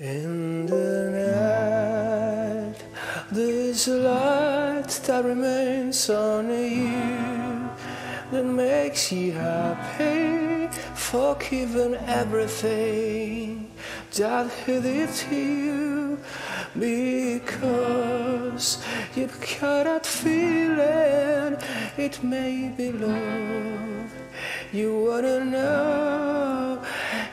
In the night, there's a light that remains on you that makes you happy, forgiving everything that he did to you because you've got that feeling it may be love you wanna know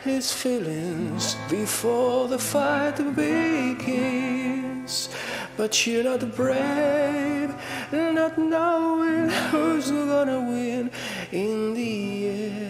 his feelings before the fight begins. But you're not brave, not knowing who's gonna win in the end.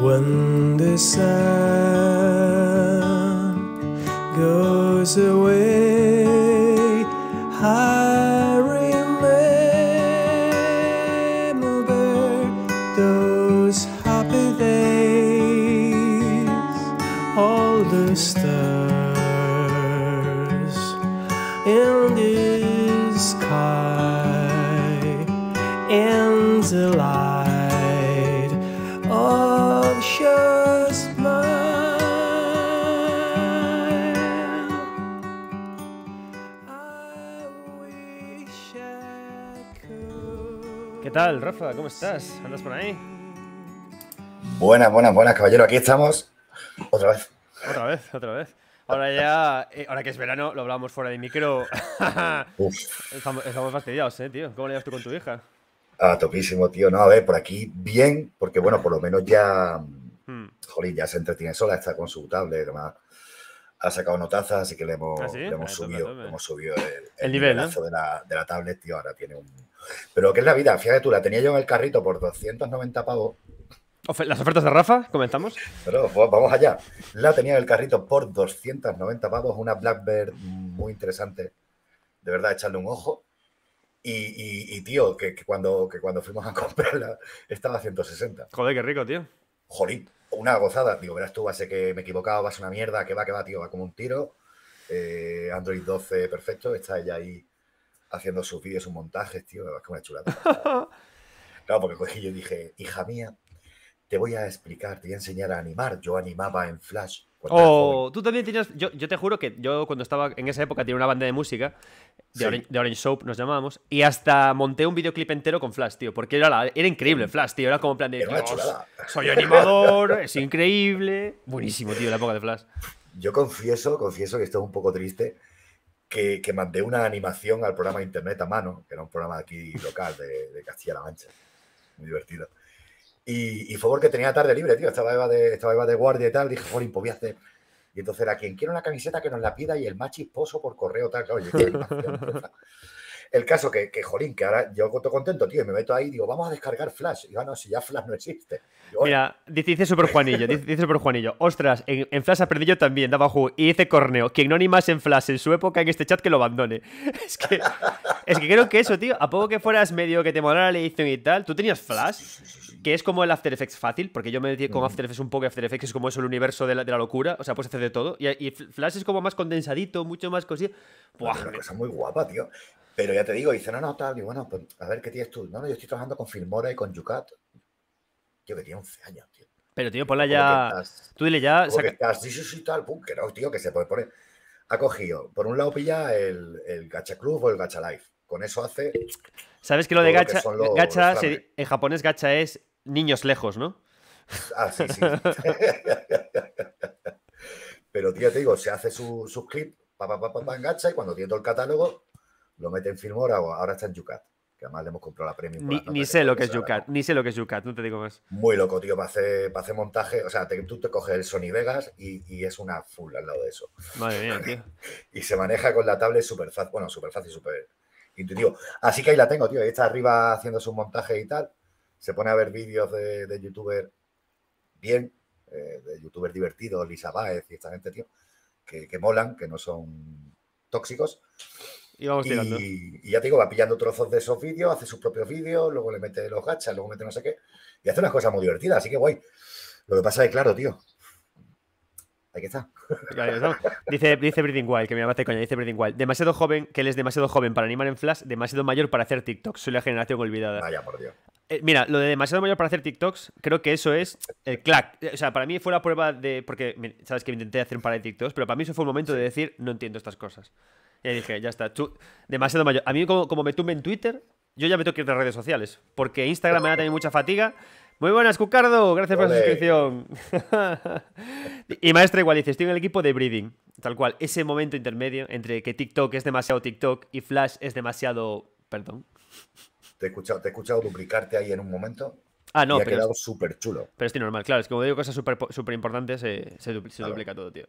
When the sun goes away ¿cómo estás? ¿Andas por ahí? Buenas, buenas, buenas, caballero. Aquí estamos. Otra vez. Otra vez, otra vez. Ahora ya, eh, ahora que es verano, lo hablamos fuera de micro. estamos, fastidiados, ¿eh, tío? ¿Cómo le tú con tu hija? Ah, topísimo, tío. No, a ver, por aquí bien, porque bueno, por lo menos ya. Hmm. Jolín, ya se entretiene sola, está con su tablet además Ha sacado notazas, así que le hemos, ¿Ah, subido, el, nivel de, la, de la tablet, tío. Ahora tiene un pero ¿qué es la vida, fíjate tú, la tenía yo en el carrito por 290 pavos. ¿Las ofertas de Rafa? ¿Comenzamos? Pero pues, vamos allá. La tenía en el carrito por 290 pavos, una Blackbird muy interesante. De verdad, echarle un ojo. Y, tío, que, cuando, cuando fuimos a comprarla estaba a 160. Joder, qué rico, tío. Jolín, una gozada. Digo, verás tú, va a ser que me he equivocado, vas a una mierda, que va, que va, tío, va como un tiro. Eh, Android 12 perfecto, está ella ahí haciendo sus vídeos, sus montajes, tío, Es que una chulada. claro, porque cogí yo dije, hija mía, te voy a explicar, te voy a enseñar a animar. Yo animaba en Flash. Oh, tú también tenías. Yo, te juro que yo cuando estaba en esa época tenía una banda de música, de, Orange, Soap nos llamábamos, y hasta monté un videoclip entero con Flash, tío, porque era, era increíble Flash, tío. Era como plan de. Soy animador, es increíble. Buenísimo, tío, la época de Flash. Yo confieso, confieso que esto un poco triste, que, mandé una animación al programa de Internet a mano, que era un programa aquí local de, Castilla-La Mancha. Muy divertido. Y, fue porque tenía tarde libre, tío. Estaba iba de, estaba de guardia y tal. Dije, jolín, pues voy a hacer. Y entonces era quien quiera una camiseta que nos la pida y el macho esposo por correo, pues, tal. el caso que, que, jolín, que ahora yo estoy contento, tío, y me meto ahí y digo, vamos a descargar Flash. Y bueno, ah, si ya Flash no existe. Mira, dice Super Juanillo, dice, Super Juanillo, ostras, en, ha perdido yo también, daba ju, Y dice Corneo, quien no más en Flash en su época en este chat que lo abandone. Es que, es que creo que eso, tío, a poco que fueras medio que te molara la edición y tal, tú tenías Flash, que es como el After Effects fácil, porque yo me metí con After Effects un poco, After Effects es como eso, el universo de la, locura, o sea, puedes hacer de todo. Y, Flash es como más condensadito, mucho más cosido. Buah, muy guapa, tío. Pero ya te digo, dice, no, no, tal, y bueno, pues a ver qué tienes tú. No, no, yo estoy trabajando con Filmora y con Yucat que tenía 11 años, tío. Pero, tío, ponla ya. tú dile ya. Saca... sí, sí, tal, no, tío, que se puede poner. Ha cogido, por un lado pilla el, Gacha Club o el Gacha live. Con eso hace. ¿Sabes que lo de Gacha? gacha, en japonés, Gacha es niños lejos, ¿no? Ah, sí, sí. Pero, tío, te digo, se hace su, clip pa, pa, en Gacha y cuando tiene todo el catálogo, lo mete en Filmora o ahora está en Yucat que además le hemos comprado la premium. Ni, sé lo que es Yucat, ni sé lo que es Yucat, no te digo más. Muy loco, tío, para hacer, montaje. O sea, tú te coges el Sony Vegas y, es una full al lado de eso. Madre mía, tío. y se maneja con la tablet súper fácil, bueno, súper fácil, y súper intuitivo. Así que ahí la tengo, tío, ahí está arriba haciendo su montaje y tal. Se pone a ver vídeos de, de youtuber bien, eh, de youtubers divertidos, Lisa Baez y esta gente, tío, que, que molan, que no son tóxicos. Y ya te digo, va pillando trozos de esos vídeos, hace sus propios vídeos, luego le mete los gachas, luego mete no sé qué. Y hace unas cosas muy divertidas, así que guay. Lo que pasa es, claro, tío. Ahí que está. dice, dice Breathing Wild, que me llamaste coña, dice Breathing Wild. Demasiado joven, que él es demasiado joven para animar en Flash, demasiado mayor para hacer TikTok. Soy la generación olvidada. Vaya, por Dios. Eh, mira, lo de demasiado mayor para hacer TikToks, creo que eso es el clac. O sea, para mí fue la prueba de. Porque sabes que intenté hacer un par de TikToks, pero para mí eso fue un momento de decir, no entiendo estas cosas. Y dije, ya está, demasiado mayor. A mí, como, me tumbe en Twitter, yo ya me toque que redes sociales. Porque Instagram me da también mucha fatiga. Muy buenas, Cucardo. Gracias por la suscripción. y maestra igual estoy en el equipo de Breeding. Tal cual, ese momento intermedio entre que TikTok es demasiado TikTok y Flash es demasiado... Perdón. Te he escuchado, duplicarte ahí en un momento. Ah, no, y ha quedado súper chulo. Pero es normal, claro. Es como digo cosas súper importantes, se, duplica todo, tío.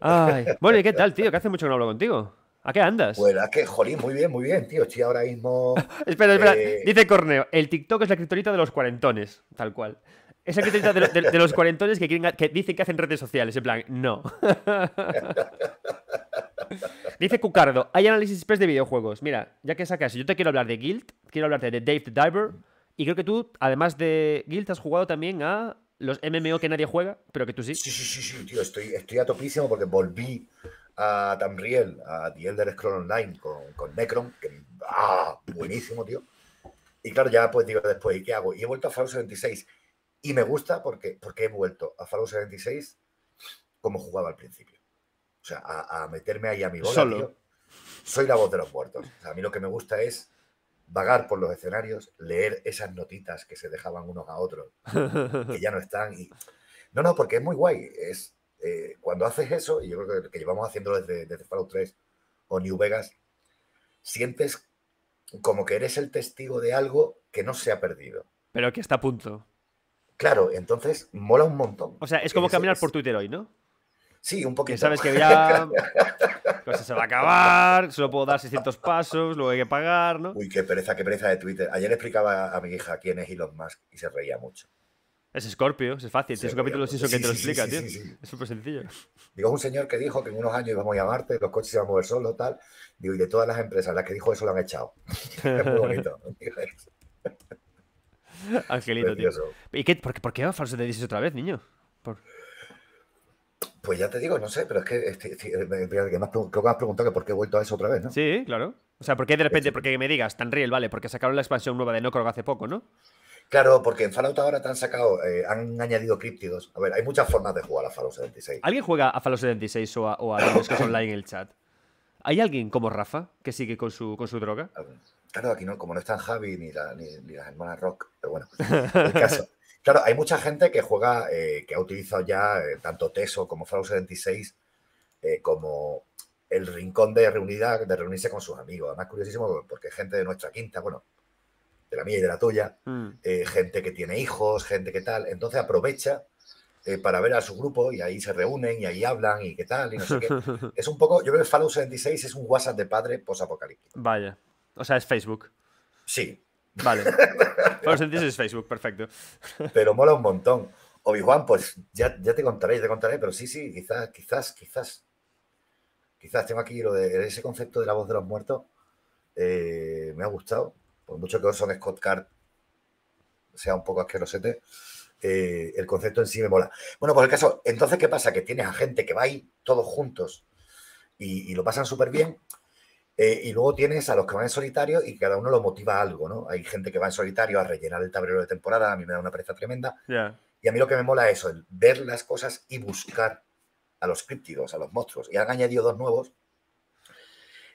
Ay. Bueno, ¿y qué tal, tío? Que hace mucho que no hablo contigo. ¿A qué andas? bueno, es que, jolín, muy bien, muy bien, tío. Estoy ahora mismo. espera, espera. Eh, Dice Corneo, el TikTok es la escritorita de los cuarentones, tal cual. Es la de, los cuarentones que, que dicen que hacen redes sociales. En plan, no. Dice Cucardo, hay análisis express de videojuegos. Mira, ya que sacas, yo te quiero hablar de Guild, quiero hablarte de Dave the Diver, y creo que tú, además de Guild, has jugado también a los MMO que nadie juega, pero que tú sí. Sí, sí, sí, tío, estoy, estoy a topísimo porque volví a Tamriel, a The Elder Scrolls Online con, Necron, que ¡ah! buenísimo, tío. Y claro, ya pues digo después, ¿y qué hago? Y he vuelto a Fallout 76. Y me gusta porque, porque he vuelto a Fallout 76 como jugaba al principio. O sea, a, meterme ahí a mi bola, Solo. Soy la voz de los muertos. a mí lo que me gusta es vagar por los escenarios, leer esas notitas que se dejaban unos a otros, que ya no están. No, no, porque es muy guay. Es, eh, cuando haces eso, y yo creo que, que llevamos haciéndolo desde, desde, Fallout 3 o New Vegas, sientes como que eres el testigo de algo que no se ha perdido. Pero que está a punto. Claro, entonces mola un montón. O sea, es como caminar por Twitter hoy, ¿no? Sí, un poquito. sabes que ya se va a acabar, solo puedo dar 600 pasos, luego hay que pagar, ¿no? Uy, qué pereza, qué pereza de Twitter. Ayer le explicaba a mi hija quién es Elon Musk y se reía mucho. Es Scorpio, es fácil. Tienes un capítulo sí, eso que te lo explica, sí, tío. Es súper sencillo. Digo, es un señor que dijo que en unos años íbamos a Marte, los coches se iban a mover solo tal. Digo, y de todas las empresas las que dijo eso lo han echado. es muy bonito. Angelito, tío. ¿Y qué, por, por qué a Falso te dices otra vez, niño? Por... Pues ya te digo, no sé, pero es que, creo que me has preguntado que por qué he vuelto a eso otra vez, ¿no? Sí, claro. O sea, ¿por qué de repente, porque me digas, Tan real, vale, porque sacaron la expansión nueva de Nocrog hace poco, ¿no? Claro, porque en Fallout ahora te han sacado, eh, han añadido críptidos. A ver, hay muchas formas de jugar a Fallout 76. ¿Alguien juega a Fallout 76 o a, o a los que son online en el chat? ¿Hay alguien como Rafa que sigue con su, con su droga? Claro, aquí no, como no están Javi ni, las hermanas Rock, pero bueno, el caso. Claro, hay mucha gente que juega, eh, que ha utilizado ya eh, tanto Teso como Fallout 76 eh, como el rincón de, reunida, de reunirse con sus amigos. Además, curiosísimo porque gente de nuestra quinta, bueno, de la mía y de la tuya, mm. gente que tiene hijos, gente que tal. Entonces aprovecha para ver a su grupo y ahí se reúnen y ahí hablan y qué tal y no sé qué. es un poco, yo creo que Fallout 76 es un WhatsApp de padre posapocalíptico. Vaya, o sea, es Facebook. Sí, Vale. Facebook, perfecto. Pero mola un montón. Obi-Wan, pues ya, te contaré, te contaré, pero sí, sí, quizás, quizás, quizás. Quizás tengo aquí lo de ese concepto de la voz de los muertos. Eh, me ha gustado. Por mucho que Orson Scott Card sea un poco asquerosete, eh, el concepto en sí me mola. Bueno, por el caso, entonces, ¿qué pasa? Que tienes a gente que va ahí todos juntos y lo pasan súper bien eh, y luego tienes a los que van en solitario y cada uno lo motiva algo, ¿no? Hay gente que va en solitario a rellenar el tablero de temporada, a mí me da una pereza tremenda. Y a mí lo que me mola es eso, el ver las cosas y buscar a los críptidos, a los monstruos. Y han añadido dos nuevos.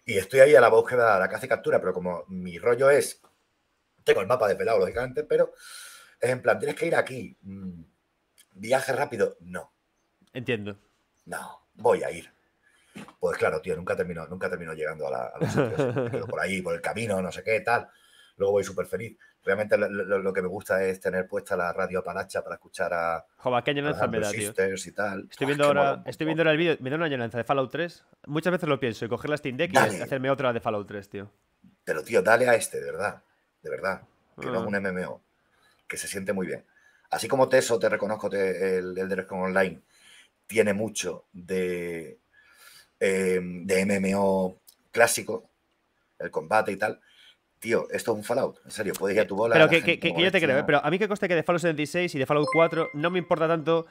Y estoy ahí a la búsqueda, a la caza y captura, pero como mi rollo es, tengo el mapa de pelado lógicamente, pero es en plan, tienes que ir aquí. Mm, viaje rápido, no. Entiendo. No, voy a ir. Pues claro, tío, nunca termino, nunca termino llegando a, la, los por ahí, por el camino, no sé qué, tal. Luego voy súper feliz. Realmente lo, que me gusta es tener puesta la radio apalacha para escuchar a. Joder, qué me da, tío. Y tal. Estoy, ah, viendo ahora, el vídeo. Me da una llenanza de Fallout 3. Muchas veces lo pienso y coger la Steam Deck y hacerme otra de Fallout 3, tío. Pero, tío, dale a este, de verdad. De verdad. Que no es ah. un MMO. Que se siente muy bien. Así como Teso, te reconozco, el, el Online tiene mucho de, eh, de MMO clásico, el combate y tal. Tío, esto es un Fallout, en serio, puedes ir tu bola. Pero que, yo te creo, eh, pero a mí que coste que de Fallout 76 y de Fallout 4 no me importa tanto.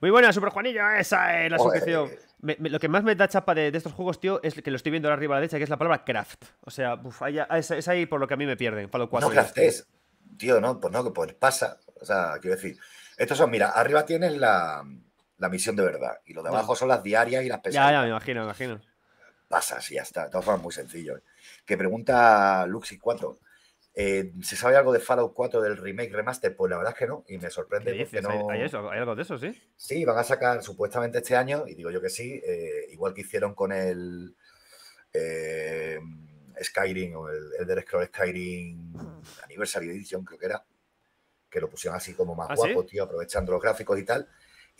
Muy buena, Super Juanillo, esa es eh, la sujeción lo que más me da chapa de, estos juegos, tío, es que lo estoy viendo arriba a la derecha, que es la palabra craft. O sea, ah, es, ahí por lo que a mí me pierden, Fallout 4. No craftes, tío, no, pues no, que pues pasa. O sea, quiero decir, estos son, mira, arriba tienes la, la misión de verdad. Y lo de abajo son las diarias y las pesadas. Ya, ya, me imagino, me imagino. Pasas y ya está. De todas muy sencillo. ¿eh? Que pregunta Luxi 4. Eh, ¿Se sabe algo de Fallout 4 del remake remaster? Pues la verdad es que no, y me sorprende. ¿Hay, algo de eso, sí? Sí, van a sacar supuestamente este año, y digo yo que sí, eh, igual que hicieron con el Skyrim o el Elder Scrolls Skyrim Anniversary Edition, creo que era, que lo pusieron así como más ¿Ah, guapo, tío, aprovechando los gráficos y tal.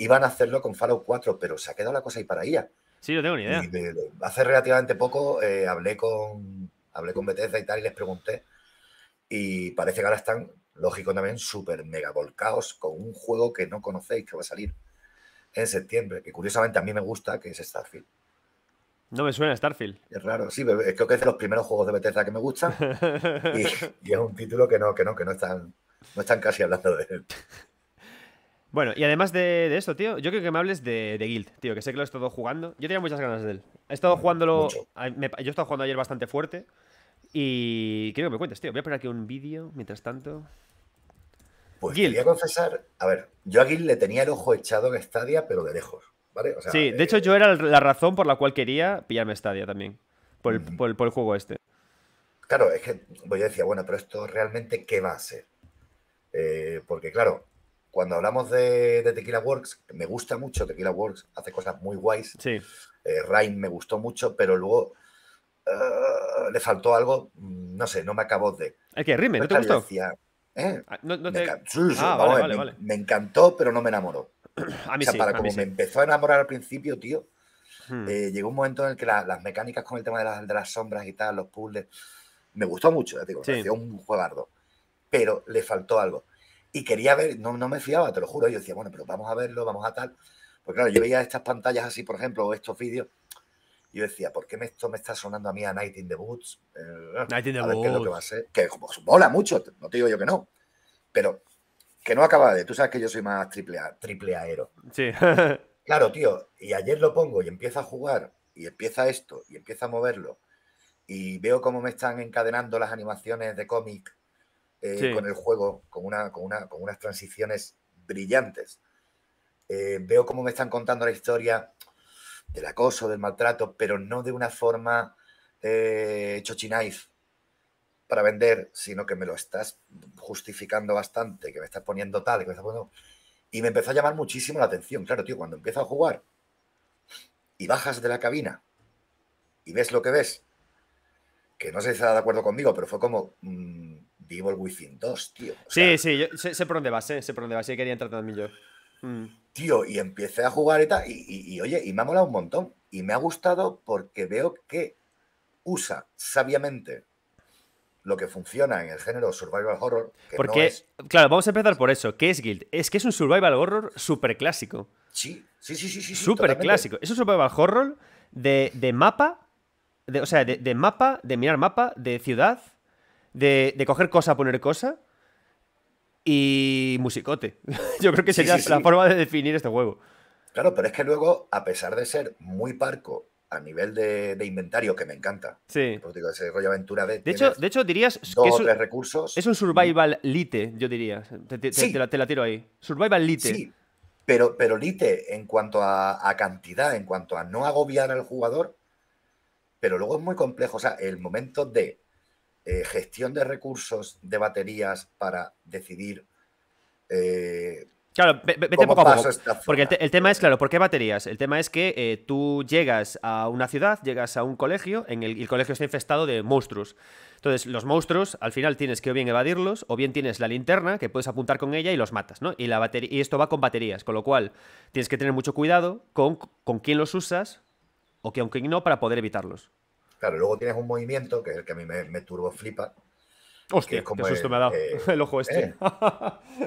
Iban a hacerlo con Fallout 4, pero se ha quedado la cosa ahí para allá. Sí, no tengo ni idea. hace relativamente poco eh, hablé con hablé con Bethesda y tal y les pregunté. Y parece que ahora están, lógico también, súper mega volcados con un juego que no conocéis que va a salir en septiembre. Que curiosamente a mí me gusta, que es Starfield. No me suena Starfield. Es raro, sí, creo que es de los primeros juegos de Bethesda que me gustan. y, es un título que no, que no, que no están, no están casi hablando de él. Bueno, y además de, de esto, tío, yo creo que me hables de, Guild, tío, que sé que lo he estado jugando. Yo tenía muchas ganas de él. He estado jugándolo. yo he estado jugando ayer bastante fuerte. Y quiero que me cuentes, tío. Voy a poner aquí un vídeo mientras tanto. Pues Guild. quería confesar. A ver, yo a Guild le tenía el ojo echado en Stadia, pero de lejos. ¿vale? sí, de eh, hecho, yo era la razón por la cual quería pillarme Stadia también. Por el, juego este. Claro, es que pues yo decía, bueno, pero esto realmente, ¿qué va a ser? Eh, porque, claro, cuando hablamos de, Tequila Works, me gusta mucho Tequila Works, hace cosas muy guays. Sí. Eh, Rain me gustó mucho, pero luego eh, le faltó algo, no sé, no me acabó de. que ¿Rime? ¿No te gustó? Me, encantó, pero no me enamoró. A mí como me empezó a enamorar al principio, tío, hmm. eh, llegó un momento en el que las mecánicas con el tema de las, sombras y tal, los puzzles, me gustó mucho, te un juegardo, pero le faltó algo. Y quería ver, no, no me fiaba, te lo juro. Yo decía, bueno, pero vamos a verlo, vamos a tal. Porque claro, yo veía estas pantallas así, por ejemplo, o estos vídeos. Y yo decía, ¿por qué me, esto me está sonando a mí a Night in the Woods? Eh, the qué es lo que va a ser. Que mola mucho, no te digo yo que no. Pero que no acaba de. Tú sabes que yo soy más triple, triple aero. Sí. claro, tío. Y ayer lo pongo y empieza a jugar y empieza esto y empieza a moverlo y veo cómo me están encadenando las animaciones de cómic eh, con el juego, con, una, con, una, con unas transiciones brillantes. Eh, veo cómo me están contando la historia del acoso, del maltrato, pero no de una forma eh, para vender, sino que me lo estás justificando bastante, que me estás poniendo tal, que me Y me empezó a llamar muchísimo la atención. Claro, tío, cuando empiezas a jugar y bajas de la cabina y ves lo que ves, que no sé si está de acuerdo conmigo, pero fue como... Mm, Evil Within 2, tío. sí, sí, yo sé, por dónde vas, sé por dónde vas, sí quería entrar también yo. Mm. Tío, y empecé a jugar y y, oye, y me ha molado un montón. Y me ha gustado porque veo que usa sabiamente lo que funciona en el género survival horror. porque, claro, vamos a empezar por eso. ¿Qué es Guild? Es que es un survival horror súper clásico. Sí, sí, sí, sí. sí súper clásico. Es un survival horror de, mapa, o sea, de mapa, de mirar mapa, de ciudad de, coger cosa, poner cosa y musicote. Yo creo que sería la forma de definir este juego. Claro, pero es que luego, a pesar de ser muy parco a nivel de, inventario, que me encanta, sí. Digo, ese rollo aventura de... De hecho, de hecho dirías que es un, recursos. Es un survival lite, yo diría. Te, te, la, tiro ahí. Survival lite. Sí, pero, pero lite en cuanto a cantidad, en cuanto a no agobiar al jugador, pero luego es muy complejo. O sea, el momento de eh, gestión de recursos de baterías para decidir. Eh, claro, vete un poco a Porque el, tema es, claro, ¿por qué baterías? El tema es que eh, tú llegas a una ciudad, llegas a un colegio, en el, colegio está infestado de monstruos. Entonces, los monstruos, al final tienes que o bien evadirlos, o bien tienes la linterna, que puedes apuntar con ella y los matas, ¿no? Y, la y esto va con baterías, con lo cual tienes que tener mucho cuidado con, con quién los usas o que aunque no para poder evitarlos. Claro, luego tienes un movimiento, que es el que a mí me, turbo flipa. Hostia, qué me ha dado eh, el ojo este.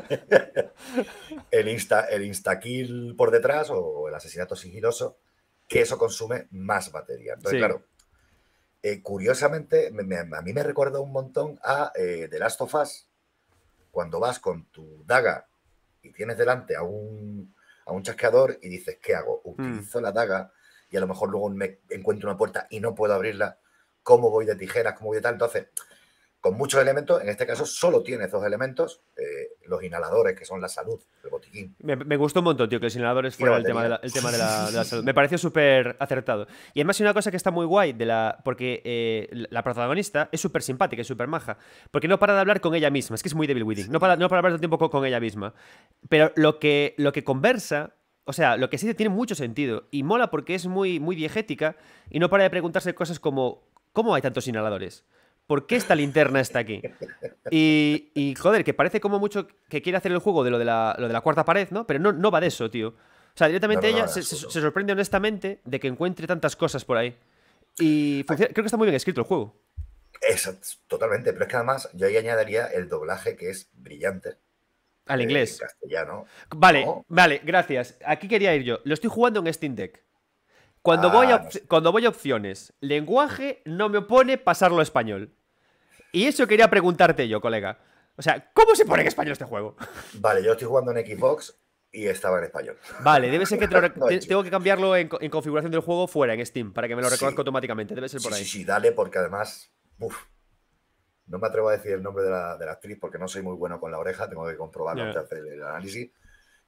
Eh. el, insta, el kill por detrás o el asesinato sigiloso, que eso consume más batería. Entonces, claro, eh, curiosamente, a mí me recuerda un montón a The Last of Us, cuando vas con tu daga y tienes delante a un, chasqueador y dices, ¿qué hago? Mm. Utilizo la daga y a lo mejor luego me encuentro una puerta y no puedo abrirla, cómo voy de tijeras, cómo voy de tal. Entonces, con muchos elementos, en este caso solo tiene dos elementos, eh, los inhaladores, que son la salud, el botiquín. Me, gustó un montón, tío, que los inhaladores fuera el tema, de la, salud. Me pareció súper acertado. Y además hay una cosa que está muy guay, de la porque eh, la protagonista es súper simpática, es súper maja, porque no para de hablar con ella misma, es que es muy débil witty no para, no hablar todo tiempo con, ella misma, pero lo que, lo que conversa o sea, lo que se dice tiene mucho sentido y mola porque es muy, muy diegética y no para de preguntarse cosas como ¿cómo hay tantos inhaladores? ¿Por qué esta linterna está aquí? Y, joder, que parece como mucho que quiere hacer el juego de lo de la, cuarta pared, ¿no? Pero no, no va de eso, tío. O sea, directamente ella se, sorprende honestamente de que encuentre tantas cosas por ahí. Y creo que está muy bien escrito el juego. Exacto, totalmente. Pero es que además yo ahí añadiría el doblaje que es brillante. Al eh, inglés. Castellano. Vale, vale, gracias. Aquí quería ir yo. Lo estoy jugando en Steam Deck. Cuando, ah, voy a, cuando voy opciones, lenguaje no me opone pasarlo a español. Y eso quería preguntarte yo, colega. O sea, ¿cómo se pone en español este juego? Vale, yo estoy jugando en Xbox y estaba en español. Vale, debe ser que tengo que cambiarlo en, configuración del juego fuera, en Steam, para que me lo reconozca automáticamente. Debe ser por ahí. Sí, sí, dale, porque además. No me atrevo a decir el nombre de la, actriz porque no soy muy bueno con la oreja, tengo que comprobarlo antes de hacer el análisis.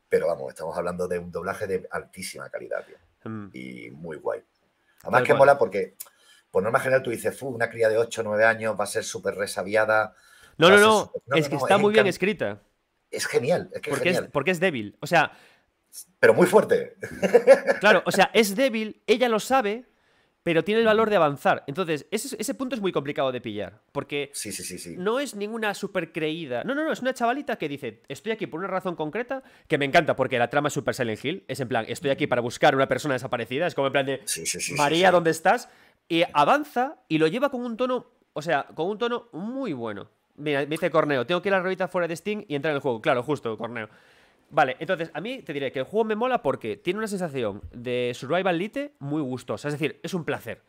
Pero vamos, estamos hablando de un doblaje de altísima calidad, mm. Y muy guay. Además que mola porque, por norma general, tú dices, una cría de 8 o 9 años va a ser súper resabiada. No, no, no, es que está muy bien escrita. Es genial, es que es, genial. porque es débil. O sea, pero muy fuerte. Claro, o sea, es débil, ella lo sabe, pero tiene el valor de avanzar. Entonces, ese, punto es muy complicado de pillar, porque no es ninguna super creída. No, no, no, es una chavalita que dice, estoy aquí por una razón concreta, que me encanta, porque la trama es super Silent Hill, es en plan, estoy aquí para buscar una persona desaparecida, es como en plan de, María, ¿dónde estás? Y avanza y lo lleva con un tono, o sea, con un tono muy bueno. Mira, me dice Corneo, tengo que ir a la revista fuera de Steam y entrar en el juego. Claro, justo, Corneo. Vale, entonces a mí te diré que el juego me mola porque tiene una sensación de survival lite muy gustosa. Es decir, es un placer.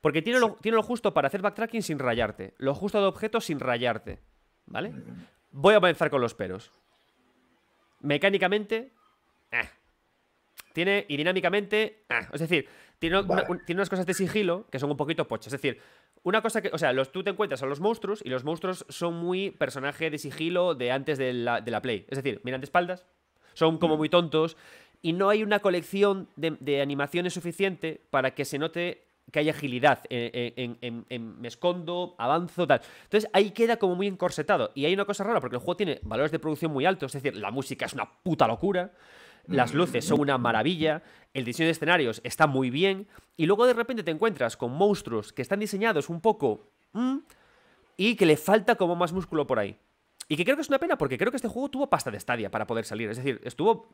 Porque tiene, lo, tiene lo justo para hacer backtracking sin rayarte. Lo justo de objetos sin rayarte. ¿Vale? Voy a comenzar con los peros. Mecánicamente. Eh. Tiene. Y dinámicamente. Eh. Es decir, tiene, unas cosas de sigilo que son un poquito pochas. Es decir, una cosa que. O sea, los, tú te encuentras a los monstruos y los monstruos son muy personaje de sigilo de antes de la, de la play. Es decir, miran de espaldas, son como muy tontos y no hay una colección de, animaciones suficiente para que se note que hay agilidad eh, eh, en, me escondo, avanzo, tal. Entonces ahí queda como muy encorsetado. Y hay una cosa rara, porque el juego tiene valores de producción muy altos, es decir, la música es una puta locura, las mm. luces son una maravilla, el diseño de escenarios está muy bien, y luego de repente te encuentras con monstruos que están diseñados un poco... Mm, y que le falta como más músculo por ahí. Y que creo que es una pena porque creo que este juego tuvo pasta de estadia para poder salir. Es decir, estuvo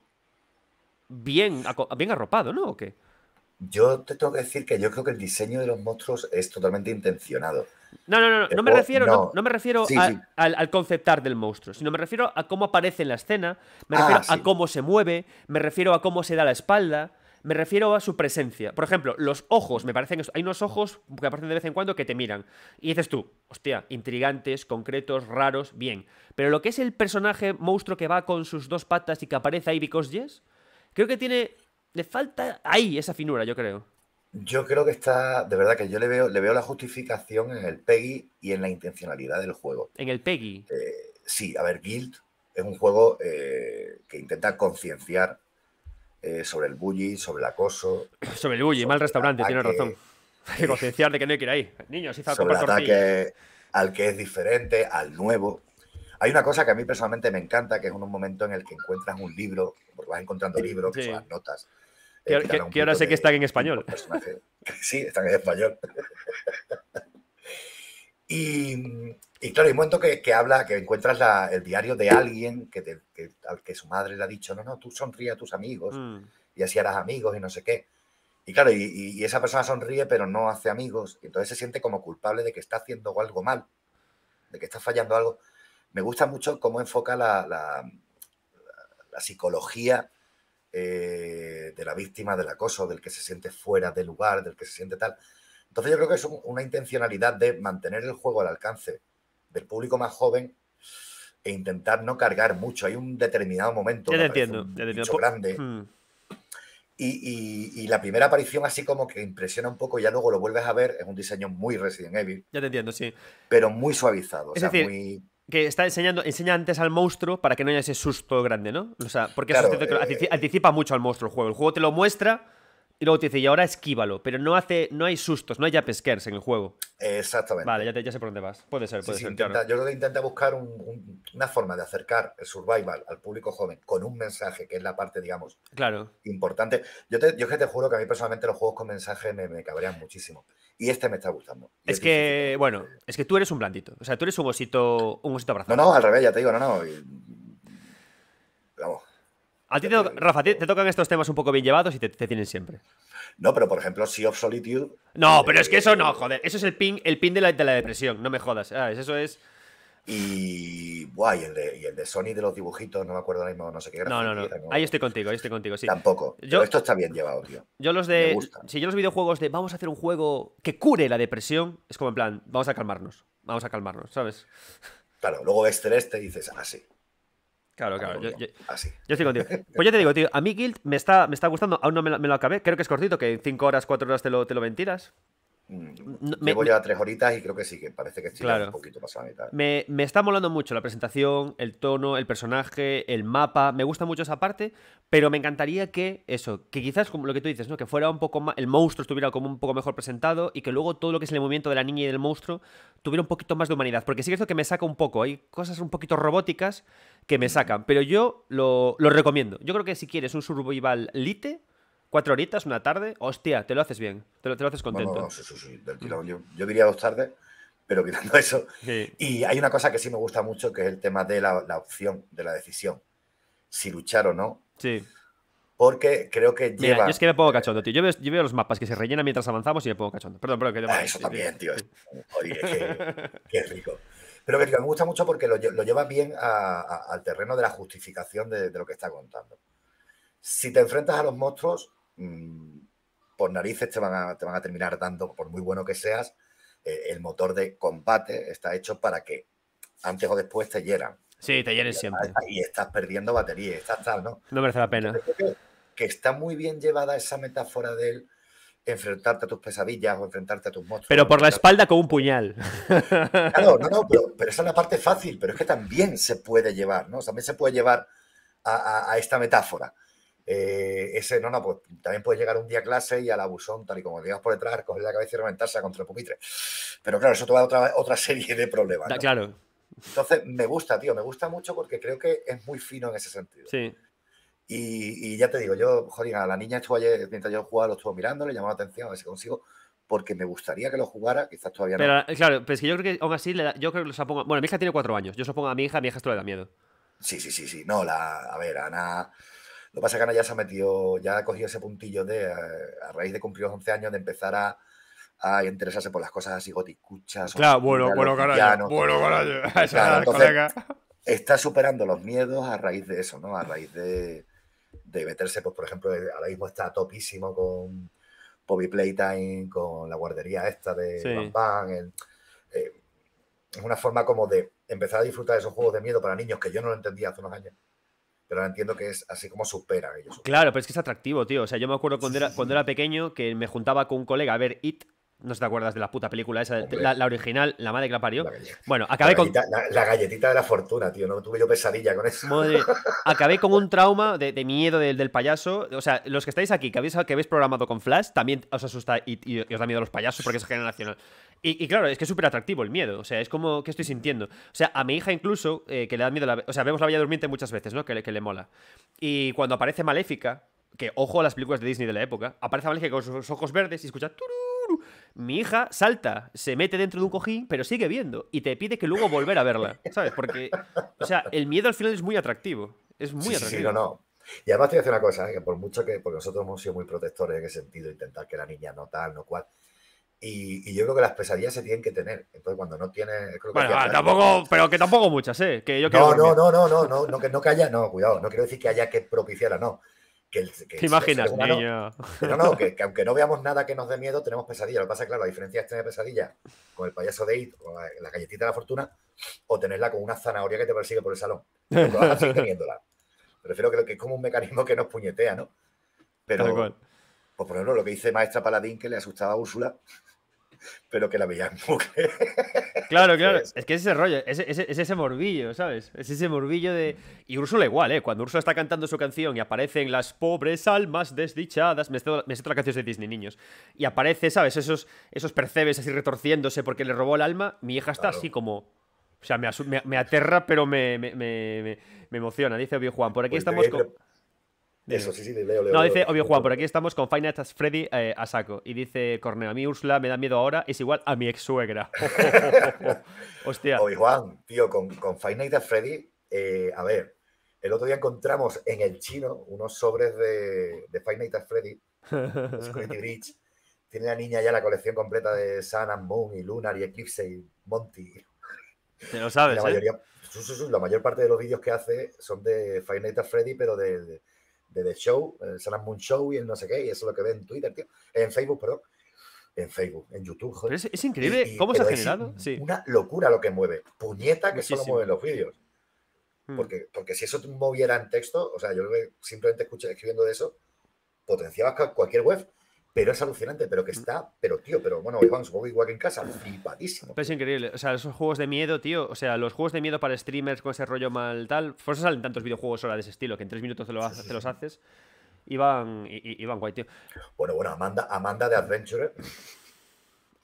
bien, bien arropado, ¿no? Yo te tengo que decir que yo creo que el diseño de los monstruos es totalmente intencionado. No, no, no, no, me eh, refiero, no. no, me refiero Al, conceptar del monstruo, sino me refiero a cómo aparece en la escena, me ah, refiero a cómo se mueve, me refiero a cómo se da la espalda. Me refiero a su presencia. Por ejemplo, los ojos, me parecen. Hay unos ojos que aparecen de vez en cuando que te miran. Y dices tú, hostia, intrigantes, concretos, raros, bien. Pero lo que es el personaje monstruo que va con sus dos patas y que aparece ahí because yes, creo que tiene. Le falta ahí esa finura, yo creo. Yo creo que está, de verdad que yo le veo, le veo la justificación en el Peggy y en la intencionalidad del juego. En el Peggy. Eh, sí, a ver, Guild es un juego eh, que intenta concienciar eh, sobre el bullying, sobre el acoso. Sobre el bullying, mal restaurante, tienes razón. Hay que concienciar de que no hay que ir ahí. Niños, hizo sobre el ataque al que es diferente, al nuevo. Hay una cosa que a mí personalmente me encanta, que es un momento en el que encuentras un libro, porque vas encontrando libros, son notas. Eh, que, ahora sé que están en español. Sí, están en español. Y, claro, hay un momento que, habla, que encuentras el diario de alguien que, al que su madre le ha dicho, no, no, tú sonríe a tus amigos mm. y así harás amigos y no sé qué. Y claro, y, esa persona sonríe pero no hace amigos, y entonces se siente como culpable de que está haciendo algo mal, de que está fallando algo. Me gusta mucho cómo enfoca la, psicología eh, de la víctima del acoso, del que se siente fuera de lugar, del que se siente tal. Entonces yo creo que es una intencionalidad de mantener el juego al alcance del público más joven e intentar no cargar mucho. Hay un determinado momento. Ya te entiendo, ya grande. Hmm. Y, y, la primera aparición así como que impresiona un poco, ya luego lo vuelves a ver, es un diseño muy Resident Evil. Ya te entiendo, sí. Pero muy suavizado, es decir, Que está enseñando, enseña antes al monstruo para que no haya ese susto grande, ¿no? O sea, porque eh, anticipa mucho al monstruo el juego. El juego te lo muestra, y luego te dice, y ahora esquívalo, pero no hace, no hay sustos, no hay ya en el juego. Exactamente. Vale, ya, te, ya sé por dónde vas. Puede ser, puede ser. Yo creo que intenta buscar una forma de acercar el survival al público joven con un mensaje, que es la parte, digamos, claro. importante. Yo, yo que te juro que a mí personalmente los juegos con mensaje me, cabrean muchísimo. Y este me está gustando. Es, que, bueno, es que tú eres un blandito. O sea, tú eres un osito, un osito abrazado. No, no, al revés, ya te digo, no, no. A ti, Rafa, te, tocan estos temas un poco bien llevados y te, tienen siempre. No, pero por ejemplo, Sea of Solitude. No, eh, pero es que eso no, joder. Eso es el pin, el pin de, la, depresión, no me jodas. Eso es. Y, Buah, el, y el de Sony de los dibujitos, no me acuerdo ahora mismo, no sé qué No, no, no. Ahí estoy contigo, ahí estoy contigo, sí. Tampoco. Yo, pero esto está bien llevado, tío. Yo los de. Si yo los videojuegos de vamos a hacer un juego que cure la depresión, es como en plan, vamos a calmarnos. Vamos a calmarnos, ¿sabes? Claro, luego ves te dices, ah, sí. Claro, claro. Yo, Así. yo, estoy contigo. Pues ya te digo, tío, a mí Guild me está, me está gustando, aún no me lo, acabé. Creo que es cortito, que en 5 horas, 4 horas te lo, te lo mentiras. Mm, me, tres horitas y creo que sí, que parece que un poquito la mitad. Me, me, está molando mucho la presentación, el tono, el personaje, el mapa. Me gusta mucho esa parte, pero me encantaría que eso, que quizás como lo que tú dices, ¿no? Que fuera un poco más. El monstruo estuviera como un poco mejor presentado y que luego todo lo que es el movimiento de la niña y del monstruo tuviera un poquito más de humanidad. Porque sí que es lo que me saca un poco. Hay cosas un poquito robóticas que me sacan. Pero yo lo, recomiendo. Yo creo que si quieres un survival lite, cuatro horitas, una tarde, hostia, te lo haces bien, te lo, te lo haces contento. Yo, diría dos tardes, pero quitando eso. Y hay una cosa que sí me gusta mucho, que es el tema de la, opción, de la decisión. Si luchar o no. Sí porque creo que lleva... es que me pongo cachondo, tío. Yo veo, los mapas que se rellenan mientras avanzamos y me pongo cachondo. Perdón, pero Que ah, eso también, tío. Oye, qué rico. Pero que me gusta mucho porque lo, lo llevas bien al terreno de la justificación de, lo que está contando. Si te enfrentas a los monstruos, mm, por narices te van, a, terminar dando, por muy bueno que seas, eh, el motor de combate está hecho para que antes o después te hieran. Sí, te hieren siempre. Y estás perdiendo batería, estás tal, ¿no? No merece la pena. que está muy bien llevada esa metáfora de él enfrentarte a tus pesadillas o enfrentarte a tus monstruos. Pero por la espalda con un puñal. Claro, no, no, pero, esa es la parte fácil, pero es que también se puede llevar, ¿no? También se puede llevar a, a, esta metáfora. Eh, ese, no, no, pues también puede llegar un día a clase y al abusón, tal y como digas por detrás, coger la cabeza y reventarse contra el pupitre. Pero claro, eso te va a otra, otra serie de problemas. Claro. Entonces, me gusta, tío, me gusta mucho porque creo que es muy fino en ese sentido. Sí. Y, ya te digo, yo, joder, a la niña estuvo ayer, mientras yo jugaba, lo estuvo mirando, le llamaba la atención, a ver si consigo, porque me gustaría que lo jugara, quizás todavía no. Eh, claro, pero es que yo creo que aún así, le yo creo que lo Bueno, mi hija tiene cuatro años, yo se a mi hija, a mi hija esto le da miedo. Sí, sí, sí, sí. No, la, a ver, Ana. Lo que pasa es que Ana ya se ha metido, ya ha cogido ese puntillo de, eh, a, raíz de cumplir los 11 años, de empezar a, a interesarse por las cosas así goticuchas. Claro, bueno, bueno, caray. Bueno, caray. está superando los miedos a raíz de eso, ¿no? A raíz de, de meterse, pues por ejemplo, eh, ahora mismo está topísimo con Bobby Playtime, con la guardería esta de eh, es una forma como de empezar a disfrutar de esos juegos de miedo para niños que yo no lo entendía hace unos años. Pero ahora entiendo que es así como supera ellos. Claro, pero es que es atractivo, tío. O sea, yo me acuerdo cuando era pequeño que me juntaba con un colega a ver It no sé si te acuerdas de la puta película esa, la, original, la madre que la parió. bueno, acabé la con. La, galletita de la fortuna, tío. No tuve yo pesadilla con eso. acabé con un trauma de, miedo del, payaso. O sea, los que estáis aquí, que habéis, que habéis programado con Flash, también os asusta y, os da miedo a los payasos porque es generacional. Y, claro, es que es súper atractivo el miedo. O sea, es como que estoy sintiendo. O sea, a mi hija incluso, eh, que le da miedo. La... O sea, vemos la Bella Durmiente muchas veces, ¿no? Que le, que le mola. Y cuando aparece Maléfica, que ojo a las películas de Disney de la época, aparece Maléfica con sus ojos verdes y escucha mi hija salta, se mete dentro de un cojín, pero sigue viendo y te pide que luego volver a verla, ¿sabes? Porque, o sea, el miedo al final es muy atractivo. Es muy sí, atractivo. Sí, no, Y además te voy a decir una cosa, ¿eh? que por mucho que, por nosotros hemos sido muy protectores en ese sentido, intentar que la niña no tal, no cual. Y, yo creo que las pesadillas se tienen que tener. Entonces, cuando no tiene bueno, ah, tampoco, pero que tampoco muchas, ¿eh? Que yo no, no, no, no, no, no, no, que no calla no, cuidado, no quiero decir que haya que propiciarla, no. ¿Te imaginas, niño? No, no, que, aunque no veamos nada que nos dé miedo, tenemos pesadillas. Lo que pasa, es claro, la diferencia es tener pesadilla con el payaso de It, o la, galletita de la fortuna, o tenerla con una zanahoria que te persigue por el salón. Prefiero que, es como un mecanismo que nos puñetea, ¿no? Pero, pues, por ejemplo, lo que dice Maestra Paladín, que le asustaba a Úrsula, pero que la veía en Claro, claro. es que es ese rollo, es, ese morbillo, ¿sabes? Es ese morbillo de. Y Ursula igual, ¿eh? Cuando Ursula está cantando su canción y aparecen las pobres almas desdichadas. Me estoy la canciones de Disney, niños. Y aparece, ¿sabes? Esos, esos percebes así retorciéndose porque le robó el alma. Mi hija está así como. O sea, me, aterra, pero me, me, emociona, dice Obvio Juan. Por aquí pues estamos con. Eso, sí, sí, leo, leo. No, dice Obvio Juan, por aquí estamos con Final Fantasy Freddy eh, a saco. Y dice Corneo, a mí Ursula me da miedo ahora, es igual a mi ex suegra. Hostia. Obvio Juan, tío, con, con Final Fantasy Freddy, eh, a ver, el otro día encontramos en el chino unos sobres de, de Five Freddy, Security Bridge. Tiene la niña ya la colección completa de Sun and Moon y Lunar y Eclipse y Monty. Te lo sabes, la, ¿eh? mayoría, la mayor parte de los vídeos que hace son de Five Nights Freddy, pero de de The Show, el eh, Show y el no sé qué, y eso es lo que ve en Twitter, tío, en Facebook, perdón, en Facebook, en YouTube. es, increíble cómo se ha generado. Una locura lo que mueve. Puñeta que solo mueven los vídeos. Hmm. Porque, porque si eso te moviera en texto, o sea, yo simplemente escuché escribiendo de eso, potenciabas cualquier web pero es alucinante, pero que mm. está, pero tío, pero bueno, Iván, supongo igual que en casa, flipadísimo. es increíble, o sea, esos juegos de miedo, tío, o sea, los juegos de miedo para streamers con ese rollo mal tal, por eso salen tantos videojuegos ahora de ese estilo, que en tres minutos te, lo haces, te los haces, Iván, guay, tío. Bueno, bueno, Amanda, Amanda de Adventure.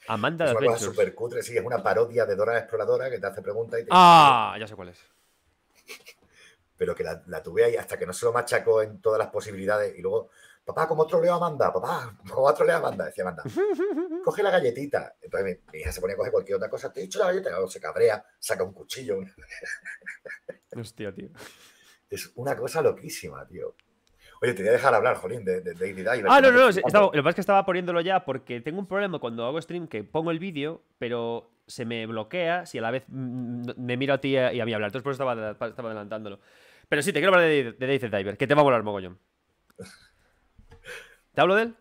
Amanda de Adventure. Es una super cutre, sí, es una parodia de Dora Exploradora que te hace preguntas y te... Ah, ya sé cuál es pero que la, la, tuve ahí hasta que no se lo machacó en todas las posibilidades y luego papá, ¿cómo troleo a Amanda? Papá, ¿cómo otro a trolear a Amanda? Decía Amanda, coge la galletita. Entonces mi, hija se ponía a coger cualquier otra cosa, te he dicho la galleta, se cabrea, saca un cuchillo. Hostia, tío. Es una cosa loquísima, tío. Oye, te voy a dejar hablar, Jolín, de, de, de Diver. Ah, no, no, no. lo que pasa es que estaba poniéndolo ya porque tengo un problema cuando hago stream que pongo el vídeo, pero se me bloquea si a la vez me miro a ti y a mí hablar. Entonces por eso estaba, estaba adelantándolo. Pero sí, te quiero hablar de, de Diver, que te va a volar mogollón. ¿Te hablo de él?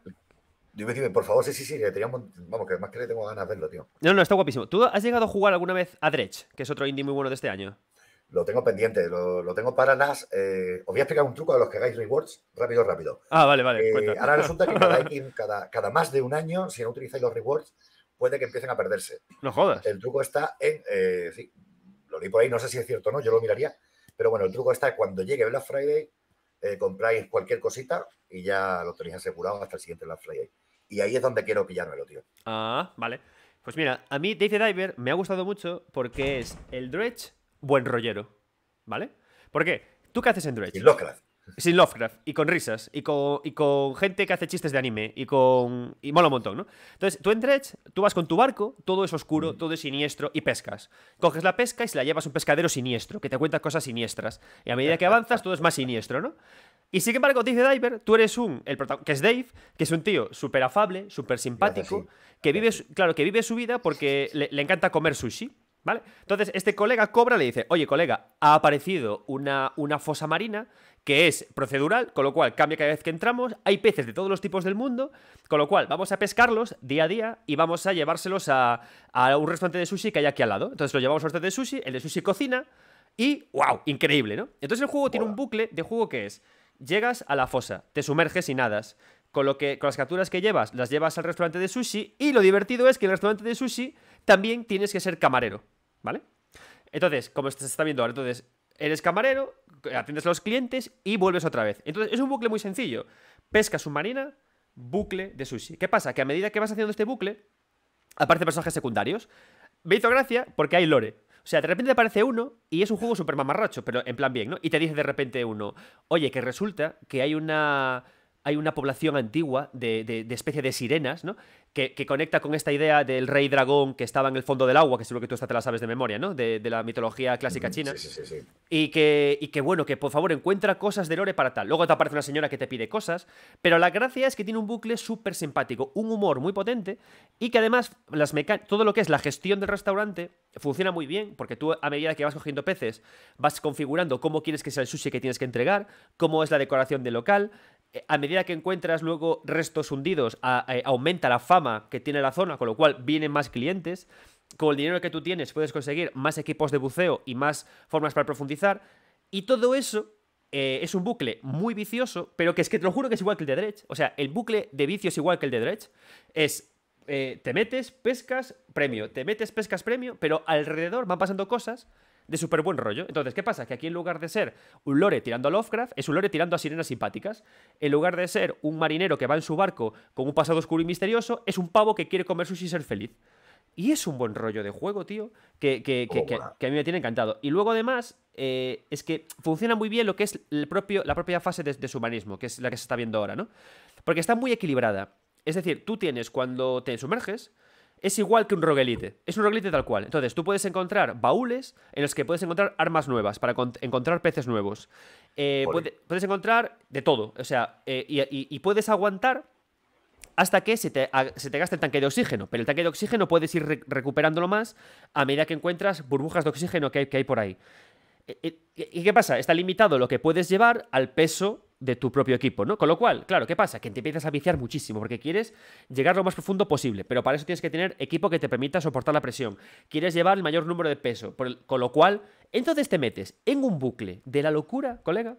Dime, dime, por favor, sí, sí, sí, que vamos, que más que le tengo ganas de verlo, tío. No, no, está guapísimo. ¿Tú has llegado a jugar alguna vez a Dredge, que es otro indie muy bueno de este año? Lo tengo pendiente, lo, tengo para las... Eh, os voy a explicar un truco a los que hagáis rewards rápido, rápido. Ah, vale, vale. Eh, ahora resulta que cada, cada, cada, más de un año, si no utilizáis los rewards, puede que empiecen a perderse. No jodas. El truco está en... Eh, sí, lo leí por ahí, no sé si es cierto o no, yo lo miraría. Pero bueno, el truco está cuando llegue Black Friday, eh, compráis cualquier cosita y ya lo tenéis asegurado hasta el siguiente Black Friday. Y ahí es donde quiero pillármelo, tío. Ah, vale. Pues mira, a mí Dave Diver me ha gustado mucho porque es el Dredge buen rollero, ¿vale? ¿Por qué? ¿Tú qué haces en Dredge? Sin Lovecraft, y con risas, y con, gente que hace chistes de anime, y con. Y mola un montón, ¿no? Entonces, tú en tú vas con tu barco, todo es oscuro, mm. todo es siniestro, y pescas. Coges la pesca y se la llevas a un pescadero siniestro, que te cuenta cosas siniestras. Y a medida que avanzas, todo es más siniestro, ¿no? Y sin embargo, dice Diver, tú eres un, el que es Dave, que es un tío súper afable, súper simpático, que vive, claro, que vive su vida porque le, encanta comer sushi. ¿Vale? Entonces, este colega cobra le dice, oye, colega, ha aparecido una, una fosa marina que es procedural, con lo cual cambia cada vez que entramos. Hay peces de todos los tipos del mundo, con lo cual vamos a pescarlos día a día y vamos a llevárselos a, un restaurante de sushi que hay aquí al lado. Entonces lo llevamos al restaurante de sushi, el de sushi cocina y ¡wow! Increíble, ¿no? Entonces el juego tiene un bucle de juego que es, llegas a la fosa, te sumerges y nadas. Con, lo que, con las capturas que llevas, las llevas al restaurante de sushi y lo divertido es que en el restaurante de sushi también tienes que ser camarero, ¿vale? Entonces, como se está viendo ahora, entonces eres camarero, atiendes a los clientes y vuelves otra vez. Entonces, es un bucle muy sencillo. Pesca submarina, bucle de sushi. ¿Qué pasa? Que a medida que vas haciendo este bucle, aparecen personajes secundarios. Me hizo gracia porque hay lore. O sea, de repente aparece uno y es un juego súper mamarracho, pero en plan bien, ¿no? Y te dice de repente uno, oye, que resulta que hay una hay una población antigua de, de, especie de sirenas, ¿no? Que, conecta con esta idea del rey dragón que estaba en el fondo del agua, que seguro que tú hasta te la sabes de memoria, ¿no? De, la mitología clásica china. Sí, sí, sí, y, que, y que, bueno, que por favor encuentra cosas de lore para tal. Luego te aparece una señora que te pide cosas, pero la gracia es que tiene un bucle súper simpático, un humor muy potente y que además las todo lo que es la gestión del restaurante funciona muy bien, porque tú a medida que vas cogiendo peces, vas configurando cómo quieres que sea el sushi que tienes que entregar, cómo es la decoración del local, eh, a medida que encuentras luego restos hundidos, eh, aumenta la fama que tiene la zona, con lo cual vienen más clientes. Con el dinero que tú tienes puedes conseguir más equipos de buceo y más formas para profundizar. Y todo eso eh, es un bucle muy vicioso, pero que es que te lo juro que es igual que el de Dredge. O sea, el bucle de vicios es igual que el de Dredge. Es te metes, pescas, premio. Te metes, pescas, premio, pero alrededor van pasando cosas de súper buen rollo. Entonces, ¿qué pasa? Que aquí en lugar de ser un lore tirando a Lovecraft, es un lore tirando a sirenas simpáticas. En lugar de ser un marinero que va en su barco con un pasado oscuro y misterioso, es un pavo que quiere comer sushi y ser feliz. Y es un buen rollo de juego, tío, que, oh, a mí me tiene encantado. Y luego, además, eh, es que funciona muy bien lo que es el propio, la propia fase de, de que es la que se está viendo ahora, ¿no? Porque está muy equilibrada. Es decir, tú tienes cuando te sumerges, es igual que un roguelite. Es un roguelite tal cual. Entonces, tú puedes encontrar baúles en los que puedes encontrar armas nuevas para encontrar peces nuevos. Eh, puedes encontrar de todo. O sea, eh, y, puedes aguantar hasta que se te, gaste el tanque de oxígeno. Pero el tanque de oxígeno puedes ir recuperándolo más a medida que encuentras burbujas de oxígeno que hay por ahí. Eh, eh, ¿Y qué pasa? Está limitado lo que puedes llevar al peso de tu propio equipo, ¿no? Con lo cual, claro, ¿qué pasa? Que te empiezas a viciar muchísimo porque quieres llegar lo más profundo posible, pero para eso tienes que tener equipo que te permita soportar la presión. Quieres llevar el mayor número de peso, con lo cual, entonces te metes en un bucle de la locura, colega,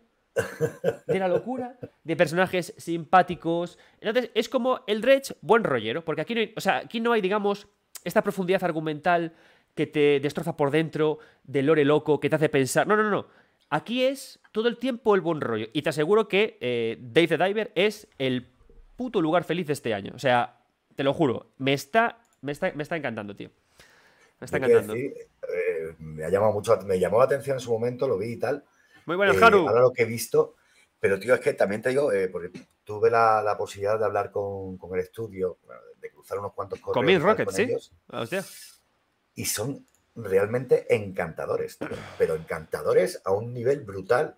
de la locura, de personajes simpáticos. Entonces, es como el Dredge, buen rollero, porque aquí no o sea, aquí no hay digamos, esta profundidad argumental que te destroza por dentro, de lore loco, que te hace pensar. No, no, no. Aquí es todo el tiempo el buen rollo. Y te aseguro que eh, Dave the Diver es el puto lugar feliz de este año. O sea, te lo juro, me está, me está, encantando, tío. Me está encantando. Eh, me, ha llamado mucho, me llamó la atención en su momento, lo vi y tal. Muy bueno, eh, Haru. Ahora lo que he visto. Pero, tío, es que también te digo, eh, porque tuve la, posibilidad de hablar con, el estudio, de cruzar unos cuantos correos. Con Rocket, sí. Ah, hostia y son realmente encantadores, pero encantadores a un nivel brutal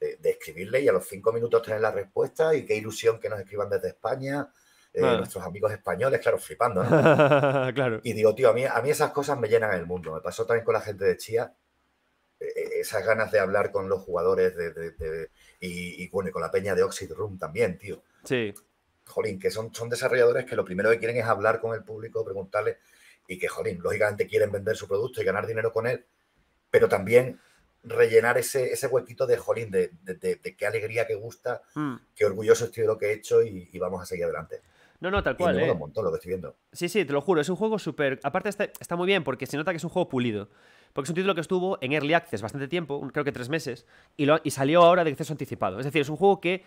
de, escribirle y a los cinco minutos tener la respuesta y qué ilusión que nos escriban desde España. Eh, nuestros amigos españoles, claro, flipando. claro. Y digo, tío, a mí, a mí esas cosas me llenan el mundo. Me pasó también con la gente de Chia eh, eh, esas ganas de hablar con los jugadores y, con la peña de Oxid Room también, tío. Sí. Jolín, que son, son desarrolladores que lo primero que quieren es hablar con el público, preguntarle y que, jolín, lógicamente quieren vender su producto y ganar dinero con él, pero también rellenar ese, ese huequito de, jolín, de, qué alegría, que gusta, hmm. qué orgulloso estoy de lo que he hecho y, vamos a seguir adelante. No, no, tal cual. eh. un montón lo que estoy viendo. Sí, sí, te lo juro. Es un juego súper. Aparte, está, muy bien porque se nota que es un juego pulido. Porque es un título que estuvo en Early Access bastante tiempo, creo que tres meses, y, lo, y salió ahora de acceso anticipado. Es decir, es un juego que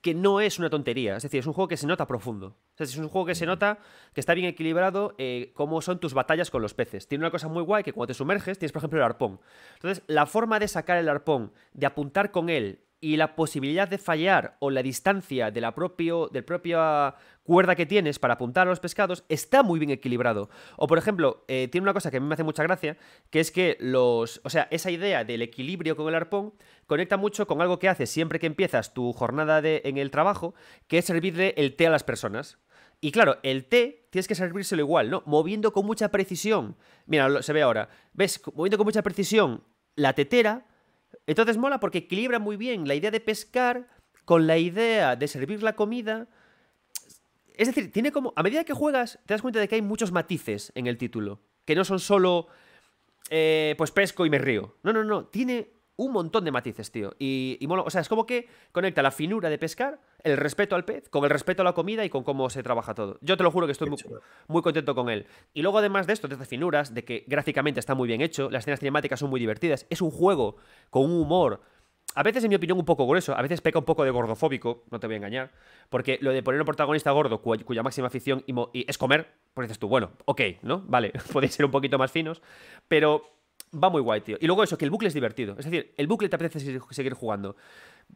que no es una tontería. Es decir, es un juego que se nota profundo. es un juego que se nota que está bien equilibrado como eh, cómo son tus batallas con los peces. Tiene una cosa muy guay que cuando te sumerges tienes, por ejemplo, el arpón. Entonces, la forma de sacar el arpón, de apuntar con él y la posibilidad de fallar o la distancia de la del propia ah, cuerda que tienes para apuntar a los pescados está muy bien equilibrado. O por ejemplo, eh, tiene una cosa que a mí me hace mucha gracia, que es que los, o sea, esa idea del equilibrio con el arpón conecta mucho con algo que haces siempre que empiezas tu jornada de, en el trabajo, que es servirle el té a las personas. Y claro, el té tienes que servírselo igual, ¿no? Moviendo con mucha precisión. Mira, se ve ahora. ¿Ves? Moviendo con mucha precisión la tetera entonces mola porque equilibra muy bien la idea de pescar con la idea de servir la comida. Es decir, tiene como. A medida que juegas, te das cuenta de que hay muchos matices en el título. Que no son solo. Eh, pues pesco y me río. No, no, no. Tiene un montón de matices, tío. Y, y O sea, es como que conecta la finura de pescar, el respeto al pez, con el respeto a la comida y con cómo se trabaja todo. Yo te lo juro que estoy muy, contento con él. Y luego, además de esto, de estas finuras, de que gráficamente está muy bien hecho, las escenas cinemáticas son muy divertidas, es un juego con un humor. A veces, en mi opinión, un poco grueso, a veces peca un poco de gordofóbico, no te voy a engañar, porque lo de poner un protagonista gordo cuya máxima afición es comer, pues dices tú, bueno, ok, ¿no? Vale, podéis ser un poquito más finos, pero va muy guay, tío. Y luego eso, que el bucle es divertido. Es decir, el bucle te apetece seguir jugando.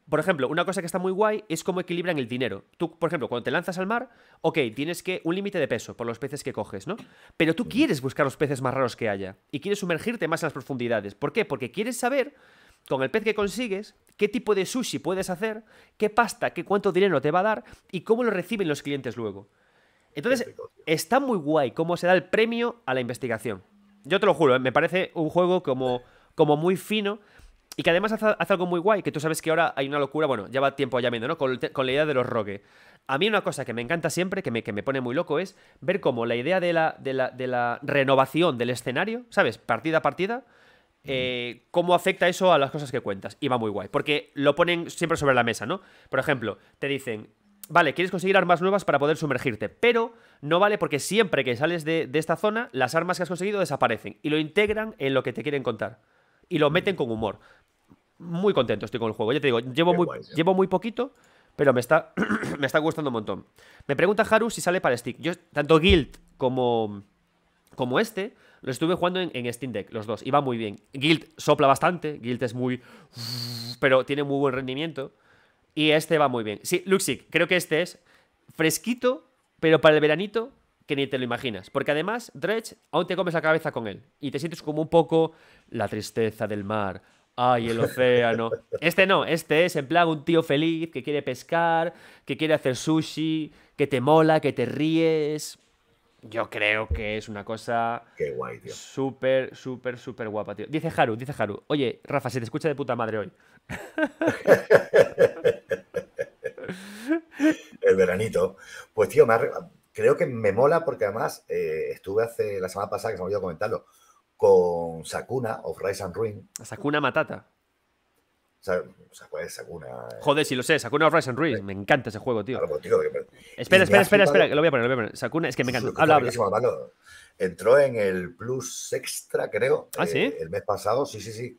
Por ejemplo, una cosa que está muy guay es cómo equilibran el dinero. Tú, por ejemplo, cuando te lanzas al mar, ok, tienes que un límite de peso por los peces que coges, ¿no? Pero tú quieres buscar los peces más raros que haya y quieres sumergirte más en las profundidades. ¿Por qué? Porque quieres saber con el pez que consigues, qué tipo de sushi puedes hacer, qué pasta, qué cuánto dinero te va a dar y cómo lo reciben los clientes luego. Entonces, está muy guay cómo se da el premio a la investigación. Yo te lo juro, me parece un juego como, como muy fino. Y que además hace, algo muy guay, que tú sabes que ahora hay una locura, bueno, ya va tiempo allá ¿no? Con, la idea de los rogue. A mí una cosa que me encanta siempre, que me, que me pone muy loco, es ver cómo la idea de la, de la, renovación del escenario, ¿sabes? Partida a partida, eh, cómo afecta eso a las cosas que cuentas. Y va muy guay, porque lo ponen siempre sobre la mesa, ¿no? Por ejemplo, te dicen, vale, quieres conseguir armas nuevas para poder sumergirte, pero no vale porque siempre que sales de, esta zona, las armas que has conseguido desaparecen y lo integran en lo que te quieren contar. Y lo meten con humor. Muy contento estoy con el juego. Ya te digo, llevo, muy, llevo muy poquito, pero me está, me está gustando un montón. Me pregunta Haru si sale para Stick. Yo, tanto Guild como, como este, lo estuve jugando en, en, Steam Deck, los dos, y va muy bien. Guild sopla bastante, Guild es muy... pero tiene muy buen rendimiento. Y este va muy bien. Sí, Luxic, creo que este es fresquito, pero para el veranito que ni te lo imaginas. Porque además, Dredge, aún te comes la cabeza con él. Y te sientes como un poco la tristeza del mar. Ay, el océano. Este no, este es en plan un tío feliz que quiere pescar, que quiere hacer sushi, que te mola, que te ríes. Yo creo que es una cosa súper, súper, súper guapa, tío. Dice Haru, dice Haru, oye, Rafa, se te escucha de puta madre hoy. El veranito. Pues tío, me creo que me mola porque además eh, estuve hace la semana pasada, que se me olvidó comentarlo, con Sakuna of Rise and Ruin. Sakuna Matata. O sea, ¿cuál eh. Joder, si lo sé, Sakuna of Rise and Ruiz. Me encanta ese juego, tío. Espera, espera, espera, espera, que lo voy a poner, lo voy a poner. Sakuna, es que me encanta. Entró en el Plus Extra, creo. ¿Ah, sí? Eh, el mes pasado, sí, sí, sí.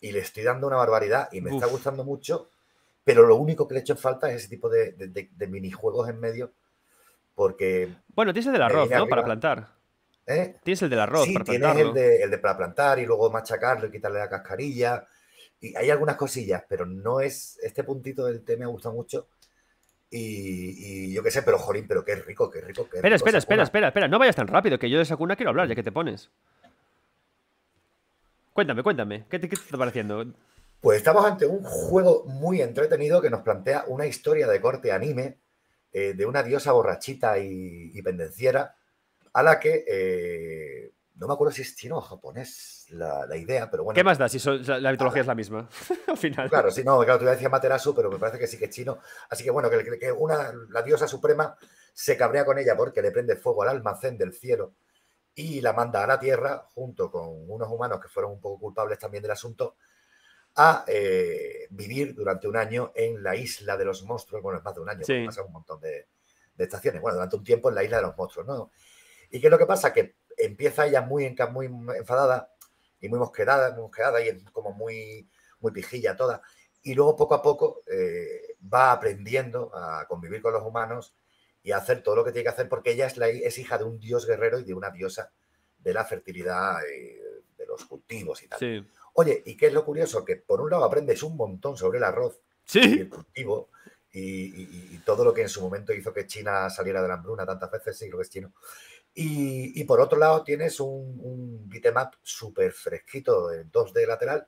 Y le estoy dando una barbaridad y me está gustando mucho. Pero lo único que le he hecho falta es ese tipo de, minijuegos en medio. Porque. Bueno, tienes el del arroz, ¿no? Para plantar. ¿Eh? Tienes el del arroz sí, para plantar. Tienes el de, el de para plantar y luego machacarlo y quitarle la cascarilla y hay algunas cosillas, pero no es. Este puntito del té me gusta mucho. Y, yo qué sé, pero jolín, pero qué rico, qué rico, qué rico. Espera, espera, espera, espera, espera, no vayas tan rápido, que yo de Sakuna quiero hablar, ya que te pones. Cuéntame, cuéntame, ¿qué te, está pareciendo? Pues estamos ante un juego muy entretenido que nos plantea una historia de corte anime eh, de una diosa borrachita y, pendenciera a la que eh, no me acuerdo si es chino o japonés la, idea, pero bueno. ¿Qué más da si la mitología es la misma? final. Claro, sí, no, claro, tú decía Materasu, pero me parece que sí que es chino. Así que bueno, que, la diosa suprema se cabrea con ella porque le prende fuego al almacén del cielo y la manda a la tierra, junto con unos humanos que fueron un poco culpables también del asunto, a eh, vivir durante un año en la isla de los monstruos. Bueno, es más de un año, sí. un montón de, estaciones. Bueno, durante un tiempo en la isla de los monstruos, ¿no? ¿Y qué lo que pasa? Que empieza ella muy, muy enfadada y muy mosquedada muy y como muy, muy pijilla toda. Y luego poco a poco eh, va aprendiendo a convivir con los humanos y a hacer todo lo que tiene que hacer porque ella es, la, es hija de un dios guerrero y de una diosa de la fertilidad, eh, de los cultivos y tal. Oye, ¿y qué es lo curioso? Que por un lado aprendes un montón sobre el arroz ¿Sí? y el cultivo y, todo lo que en su momento hizo que China saliera de la hambruna tantas veces, sí, creo que es chino. Y, por otro lado tienes un, un bitmap súper fresquito en 2D lateral,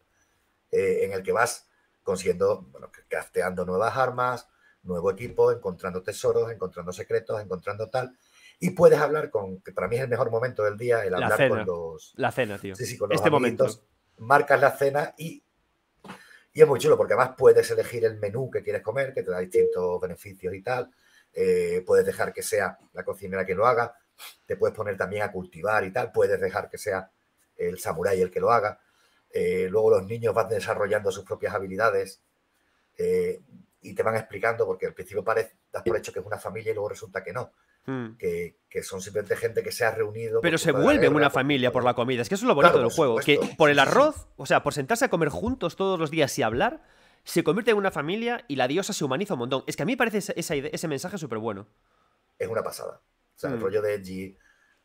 eh, en el que vas consiguiendo, bueno, crafteando nuevas armas, nuevo equipo, encontrando tesoros, encontrando secretos, encontrando tal. Y puedes hablar con, que para mí es el mejor momento del día, el hablar con los. La cena, tío. Sí, sí, con este momento. Marcas la cena y. Y es muy chulo porque además puedes elegir el menú que quieres comer, que te da distintos beneficios y tal. Eh, puedes dejar que sea la cocinera que lo haga te puedes poner también a cultivar y tal, puedes dejar que sea el samurái el que lo haga. Eh, luego los niños van desarrollando sus propias habilidades eh, y te van explicando, porque al principio parece, por hecho que es una familia y luego resulta que no. Hmm. Que, son simplemente gente que se ha reunido. Pero se vuelve una familia por la comida. Es que eso es lo bonito del juego. Que por el arroz, o sea, por sentarse a comer juntos todos los días y hablar, se convierte en una familia y la diosa se humaniza un montón. Es que a mí me parece ese mensaje súper bueno. Es una pasada. O sea, el mm. rollo de Edgy,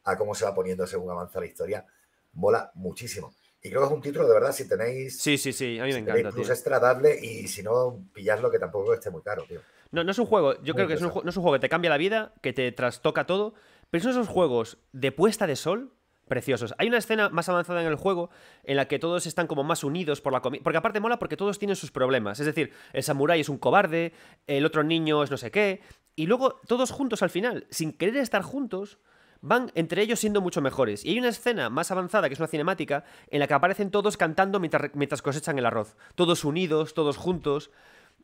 a cómo se va poniendo según avanza la historia, mola muchísimo. Y creo que es un título, de verdad, si tenéis. Sí, sí, sí, a mí me encanta. extra, y si no, pilladlo que tampoco esté muy caro, tío. No, no es un juego, yo creo que un, no es un juego que te cambia la vida, que te trastoca todo, pero son esos juegos de puesta de sol preciosos. Hay una escena más avanzada en el juego en la que todos están como más unidos por la comida. Porque aparte mola porque todos tienen sus problemas. Es decir, el samurái es un cobarde, el otro niño es no sé qué, y luego, todos juntos al final, sin querer estar juntos, van entre ellos siendo mucho mejores. Y hay una escena más avanzada, que es una cinemática, en la que aparecen todos cantando mientras, cosechan el arroz. Todos unidos, todos juntos.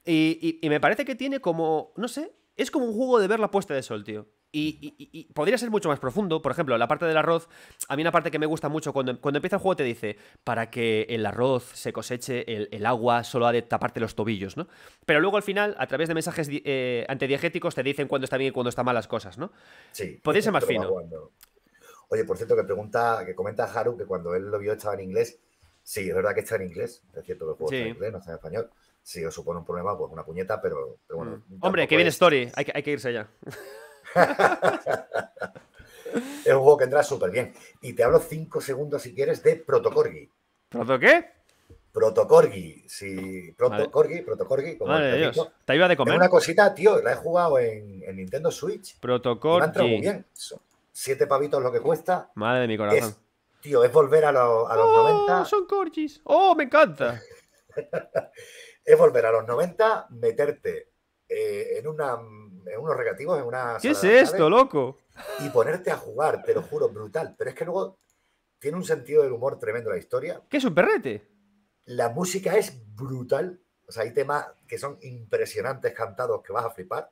y, me parece que tiene como, no sé, es como un juego de ver la puesta de sol, tío. Y, podría ser mucho más profundo. Por ejemplo, la parte del arroz, a mí una parte que me gusta mucho, cuando, cuando empieza el juego te dice, para que el arroz se coseche, el, agua solo ha de taparte los tobillos, ¿no? Pero luego al final, a través de mensajes eh, te dicen cuándo está bien y cuándo están mal las cosas, ¿no? Sí. Podría ser más fino. Oye, por cierto, que pregunta, que comenta Haru que cuando él lo vio estaba en inglés. Sí, es verdad que está en inglés. Es cierto que el juego en inglés, no está en español si os supone un problema, pues una puñeta, pero, bueno. Mm. Hombre, qué viene story, hay que, hay que irse ya. es un juego que entra súper bien. Y te hablo cinco segundos, si quieres, de Protocorgi. ¿Proto qué? Protocorgi. Sí, Protocorgi, Protocorgi. Dios. Te iba de comer. una cosita, tío, la he jugado en, Nintendo Switch. Protocorgi. bien. siete pavitos lo que cuesta. Madre de mi corazón. tío, es volver a, los 90. Son corgis. ¡Oh, me encanta! es volver a los 90, meterte eh, en una unos regativos en una... ¿Qué es esto, loco? Y ponerte a jugar, te lo juro, brutal. Pero es que luego tiene un sentido del humor tremendo la historia. ¿Qué es un perrete? La música es brutal. O sea, hay temas que son impresionantes cantados que vas a flipar.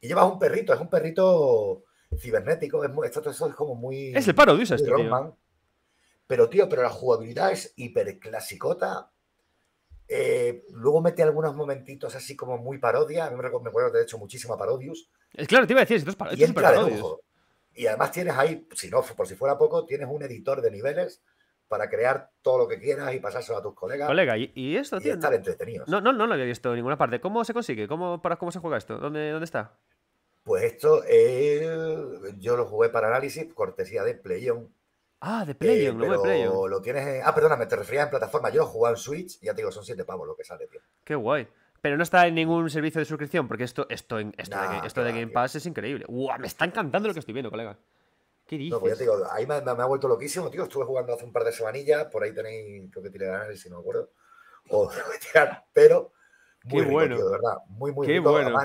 Y llevas un perrito, es un perrito cibernético. Es como muy. Es el paro, dices, tío. Pero, tío, pero la jugabilidad es hiper eh, luego mete algunos momentitos así como muy parodia. A mí me recuerdo, de hecho, muchísimo a Es claro, te iba a decir, esto es, parodia, y Y además tienes ahí, si no, por si fuera poco, tienes un editor de niveles para crear todo lo que quieras y pasárselo a tus colegas. Colega, y, esto, Y estar entretenidos. No, no, no lo había visto en ninguna parte. ¿Cómo se consigue? ¿Cómo, cómo se juega esto? ¿Dónde, dónde está? Pues esto, yo lo jugué para análisis, cortesía de Playon, Ah, de eh, Playon, lo de tienes eh, ah, te refería en plataforma. Yo lo jugado en Switch y ya te digo, son 7 pavos lo que sale, tío. Qué guay. Pero no está en ningún servicio de suscripción, porque esto, esto, en esto, de, Game Pass es increíble. me está encantando lo que estoy viendo, colega. ¿Qué dices? Pues te digo, ahí me, ha vuelto loquísimo, tío. Estuve jugando hace un par de semanillas, por ahí tenéis, creo que tiene si no me acuerdo. O pero muy bueno. de verdad. Muy, muy Qué bueno.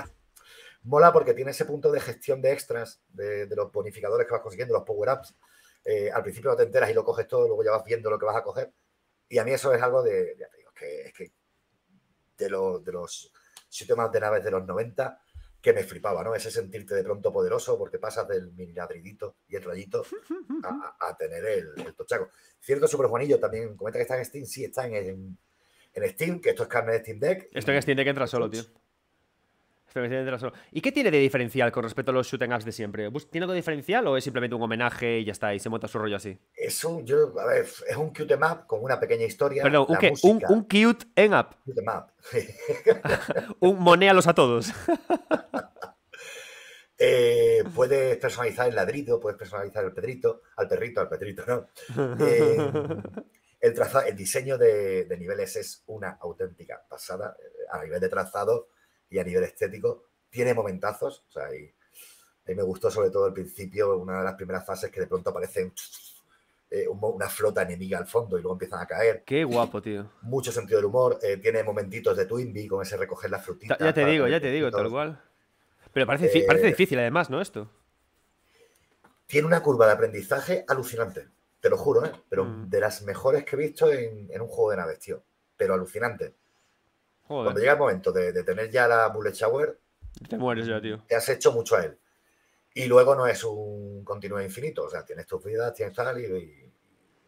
mola porque tiene ese punto de gestión de extras, de los bonificadores que vas consiguiendo, los power-ups eh, al principio no te enteras y lo coges todo, luego ya vas viendo lo que vas a coger. Y a mí eso es algo de, que, que de, de los sistemas de naves de los 90 que me flipaba, ¿no? Ese sentirte de pronto poderoso porque pasas del mini y el rayito a, tener el, tochaco. Cierto, Super Juanillo también comenta que está en Steam, sí, está en, en Steam, que esto es carne de Steam Deck. Esto en Steam Deck entra solo, tío. ¿Y qué tiene de diferencial con respecto a los shooting ups de siempre? ¿Tiene algo diferencial o es simplemente un homenaje y ya está, y se monta su rollo así? Es un, cute map em con una pequeña historia. Perdón, un, cute en em up. map. Em un monéalos a todos. Eh, puedes personalizar el ladrido, puedes personalizar el pedrito, al perrito, al pedrito, ¿no? Eh, el, diseño de niveles es una auténtica pasada. Eh, a nivel de trazado y a nivel estético tiene momentazos. O sea, y, me gustó sobre todo al principio, una de las primeras fases que de pronto aparecen eh, una flota enemiga al fondo y luego empiezan a caer. Qué guapo, tío. Mucho sentido del humor, eh, tiene momentitos de Twinby con ese recoger las frutitas. Ya te digo, eh, ya te digo, tal cual. Pero parece, difícil además, ¿no? Esto. Tiene una curva de aprendizaje alucinante, te lo juro, ¿eh? Pero mm. de las mejores que he visto en, en un juego de naves, tío. Pero alucinante. Cuando llega el momento de, tener ya la bullet shower, te mueres ya, tío. Te has hecho mucho a él. Y luego no es un continuo infinito. O sea, tienes tus vidas, tienes tal y,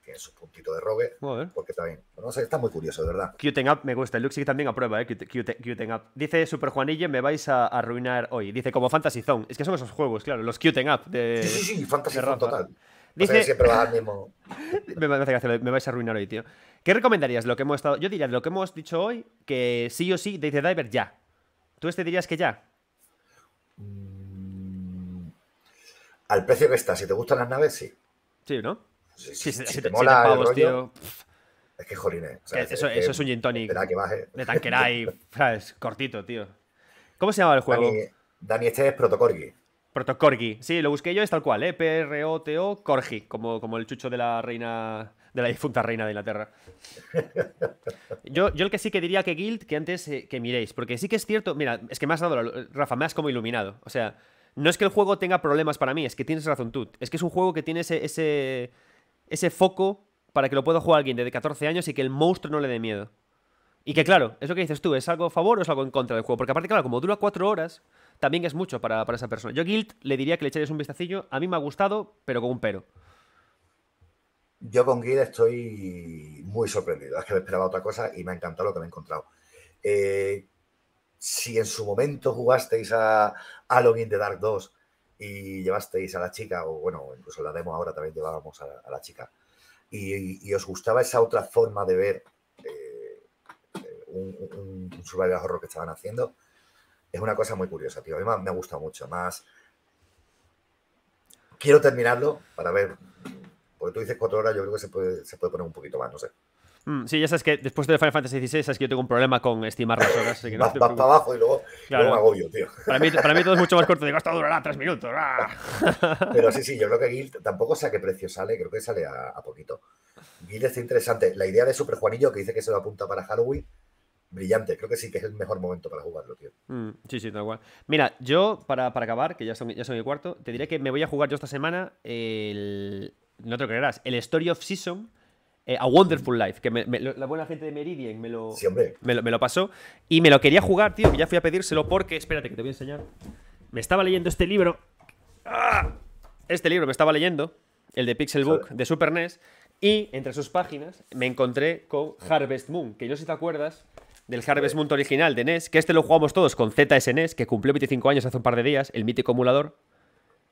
tienes un puntito de rogue. Porque también. No está muy curioso, de verdad. Cuting Up me gusta. El Luxi también aprueba, ¿eh? Up. Dice Super Juanille, me vais a arruinar hoy. Dice como Fantasy Zone. Es que son esos juegos, claro. Los Cuting Up de. Sí, sí, sí. Fantasy Zone total. Dice... siempre vas al mismo. me, vais a arruinar hoy, tío. ¿Qué recomendarías? Lo que hemos estado. Yo diría lo que hemos dicho hoy, que sí o sí, Dice Diver ya. ¿Tú este dirías que ya? Mm, al precio que está, si te gustan las naves, sí. Sí, ¿no? Si, sí. te, mola tío. Es que jolines. eso, es un gin tonic. De, que baje. de tanqueray, Cortito, tío. ¿Cómo se llama el juego? Dani, Dani este es Protocorgi. Protocorgi. Sí, lo busqué yo, es tal cual, ¿eh? P-R-O-T-O, Corgi, como, como el chucho de la reina. De la difunta reina de Inglaterra. Yo, yo el que sí que diría que Guild, que antes eh, que miréis, porque sí que es cierto. Mira, es que me has dado, Rafa, me has como iluminado. O sea, no es que el juego tenga problemas para mí, es que tienes razón tú. Es que es un juego que tiene ese, ese, ese foco para que lo pueda jugar alguien de 14 años y que el monstruo no le dé miedo. Y que claro, eso que dices tú, ¿es algo a favor o es algo en contra del juego? Porque aparte, claro, como dura cuatro horas, también es mucho para, esa persona. Yo Guild le diría que le echéis un vistacillo. A mí me ha gustado, pero con un pero. Yo con Guild estoy muy sorprendido. Es que me esperaba otra cosa y me ha encantado lo que me he encontrado. Eh, si en su momento jugasteis a Halloween in the Dark 2 y llevasteis a la chica, o bueno, incluso la demo ahora también llevábamos a, la chica, y os gustaba esa otra forma de ver un, survival horror que estaban haciendo. Es una cosa muy curiosa, tío. A mí me, ha gusta mucho más. Quiero terminarlo para ver. Porque tú dices cuatro horas, yo creo que se puede, se puede poner un poquito más, no sé. si mm, sí, ya sabes que después de Final Fantasy XVI, sabes que yo tengo un problema con estimar las horas. vas, para abajo y luego, luego me tío. Para mí, todo es mucho más corto. Digo, esto durará tres minutos. Pero sí, sí, yo creo que Guild tampoco sé a qué precio sale. Creo que sale a, a poquito. Guild está interesante. La idea de Super Juanillo, que dice que se lo apunta para Halloween, brillante. Creo que sí que es el mejor momento para jugarlo, tío. Mm, sí, sí, tal cual. Mira, yo, para, acabar, que ya son, ya el cuarto, te diré que me voy a jugar yo esta semana el. No te lo creerás, el Story of Season. Eh, a Wonderful Life, que la buena gente de Meridian me lo, me lo, pasó. Y me lo quería jugar, tío, que ya fui a pedírselo porque. Espérate, que te voy a enseñar. Me estaba leyendo este libro. ¡Ah! Este libro me estaba leyendo, el de Pixel Book de Super NES. Y entre sus páginas me encontré con Harvest Moon, que yo si te acuerdas, del Harvest Moon original de NES, que este lo jugamos todos con ZSNES, e que cumplió 25 años hace un par de días, el mítico emulador.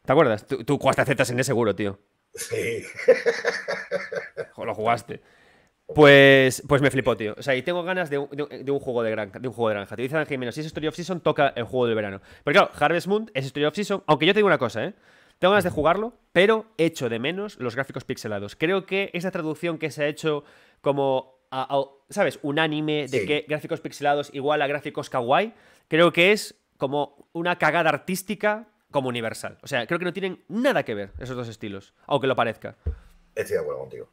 ¿Te acuerdas? Tú, jugaste a ZSNES e seguro, tío. Sí. o lo jugaste. Pues, pues me flipó, tío. O sea, y tengo ganas de un, juego de granja. De juego de granja. Te dice Jiménez, si es Story of Season, toca el juego del verano. Pero claro, Harvest Moon es Story of Season. Aunque yo te digo una cosa, ¿eh? Tengo ganas de jugarlo, pero echo de menos los gráficos pixelados. Creo que esa traducción que se ha hecho como a, ¿sabes? Unánime de que gráficos pixelados igual a gráficos kawaii, creo que es como una cagada artística como universal. O sea, creo que no tienen nada que ver esos dos estilos, aunque lo parezca. Estoy de acuerdo contigo.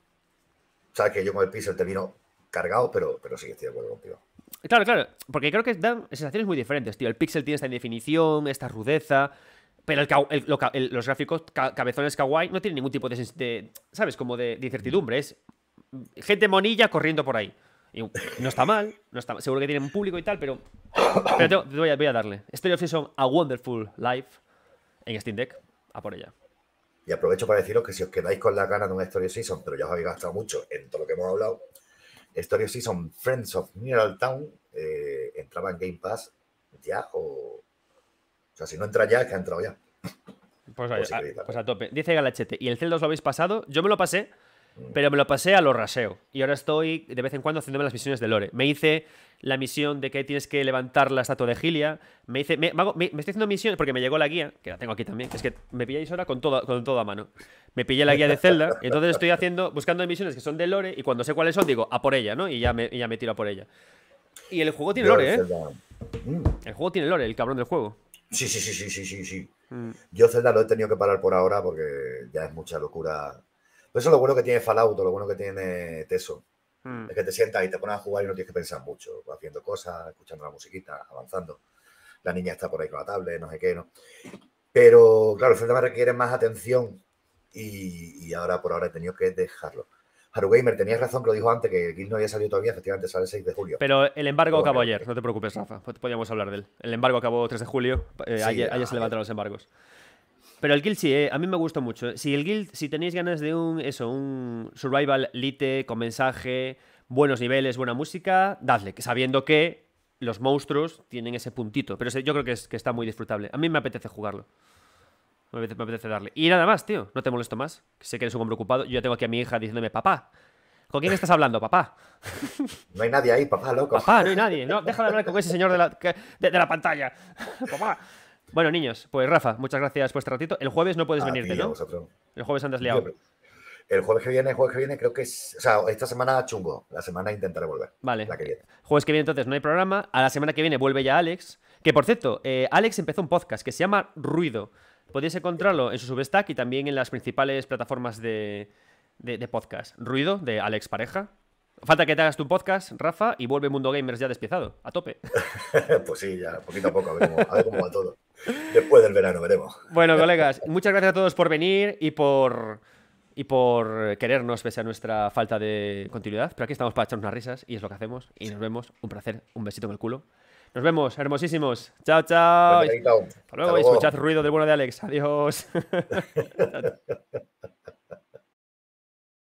O sea, que yo con el pixel te vino cargado, pero, pero sí estoy de acuerdo contigo. Claro, claro, porque creo que dan sensaciones muy diferentes, tío. El pixel tiene esta indefinición, esta rudeza, pero los gráficos cabezones kawaii no tienen ningún tipo de, ¿sabes? Como de, incertidumbres incertidumbre gente monilla corriendo por ahí. no está mal, no está seguro que tienen un público y tal, pero. voy, a, darle. Story of Season, a Wonderful Life en Steam Deck. A por ella. Y aprovecho para deciros que si os quedáis con las ganas de un of Season, pero ya os habéis gastado mucho en todo lo que hemos hablado, of Season Friends of Mineral Town eh, entraba en Game Pass ya o. O sea, si no entra ya, es que ha entrado ya. Pues, pues a, tope. Dice Galachete, ¿y el os lo habéis pasado? Yo me lo pasé. Pero me lo pasé a lo raseo. Y ahora estoy de vez en cuando haciéndome las misiones de Lore. Me hice la misión de que tienes que levantar la estatua de Gilia. Me hice. Me, estoy haciendo misiones porque me llegó la guía, que la tengo aquí también. Es que me pilláis ahora con todo, con todo a mano. Me pillé la guía de Zelda. y entonces estoy haciendo, buscando misiones que son de Lore. Y cuando sé cuáles son, digo, a por ella, ¿no? Y ya me, ya me tiro a por ella. Y el juego tiene lore, ¿eh? Mm. El juego tiene lore, el cabrón del juego. Sí, sí, sí, sí, sí, sí, mm. Yo Zelda lo he tenido que parar por ahora porque ya es mucha locura eso es lo bueno que tiene Fallout, lo bueno que tiene Teso. Hmm. Es que te sientas y te pones a jugar y no tienes que pensar mucho, haciendo cosas, escuchando la musiquita, avanzando. La niña está por ahí con la tablet, no sé qué, ¿no? Pero claro, el me requiere más atención y, y, ahora por ahora he tenido que dejarlo. Gamer tenías razón que lo dijo antes, que Guild no había salido todavía, efectivamente sale el 6 de julio. Pero el embargo acabó ayer, no te preocupes, Rafa, pues podíamos hablar de él. El embargo acabó 3 de julio, eh, ayer, ayer ah, se levantaron los embargos. Pero el guild sí, eh, a mí me gusta mucho. Si el guild, si tenéis ganas de un eso, un survival lite con mensaje, buenos niveles, buena música, dadle, sabiendo que los monstruos tienen ese puntito. Pero yo creo que, es, que está muy disfrutable. A mí me apetece jugarlo. Me apetece, darle. Y nada más, tío. No te molesto más. Sé que eres un hombre ocupado. Yo tengo aquí a mi hija diciéndome, papá, ¿Con quién estás hablando, papá? No hay nadie ahí, papá, loco. Papá, no hay nadie. No, deja hablar con ese señor la, de la pantalla. Papá. Bueno, niños, pues Rafa, muchas gracias por este ratito. El jueves no puedes venir, venirte, ¿no? El jueves andas liado. el jueves que viene, el jueves que viene, creo que es. O sea, esta semana chungo. La semana intentaré volver. Vale. Jueves que viene, entonces, no hay programa. A la semana que viene vuelve ya Alex. Que por cierto, eh, Alex empezó un podcast que se llama Ruido. Podéis encontrarlo en su Substack y también en las principales plataformas de, podcast. Ruido, de Alex Pareja, Falta que te hagas tu podcast, Rafa, y vuelve Mundo Gamers ya despiezado, a tope. pues sí, ya, poquito a poco, a ver cómo va todo. Después del verano, veremos. Bueno, colegas, muchas gracias a todos por venir y por y por querernos pese a nuestra falta de continuidad. Pero aquí estamos para echar unas risas y es lo que hacemos. Y nos vemos. Un placer. Un besito en el culo. Nos vemos, hermosísimos. Chao, chao. Pues Hasta luego. Escuchad ruido del bueno de Alex. Adiós.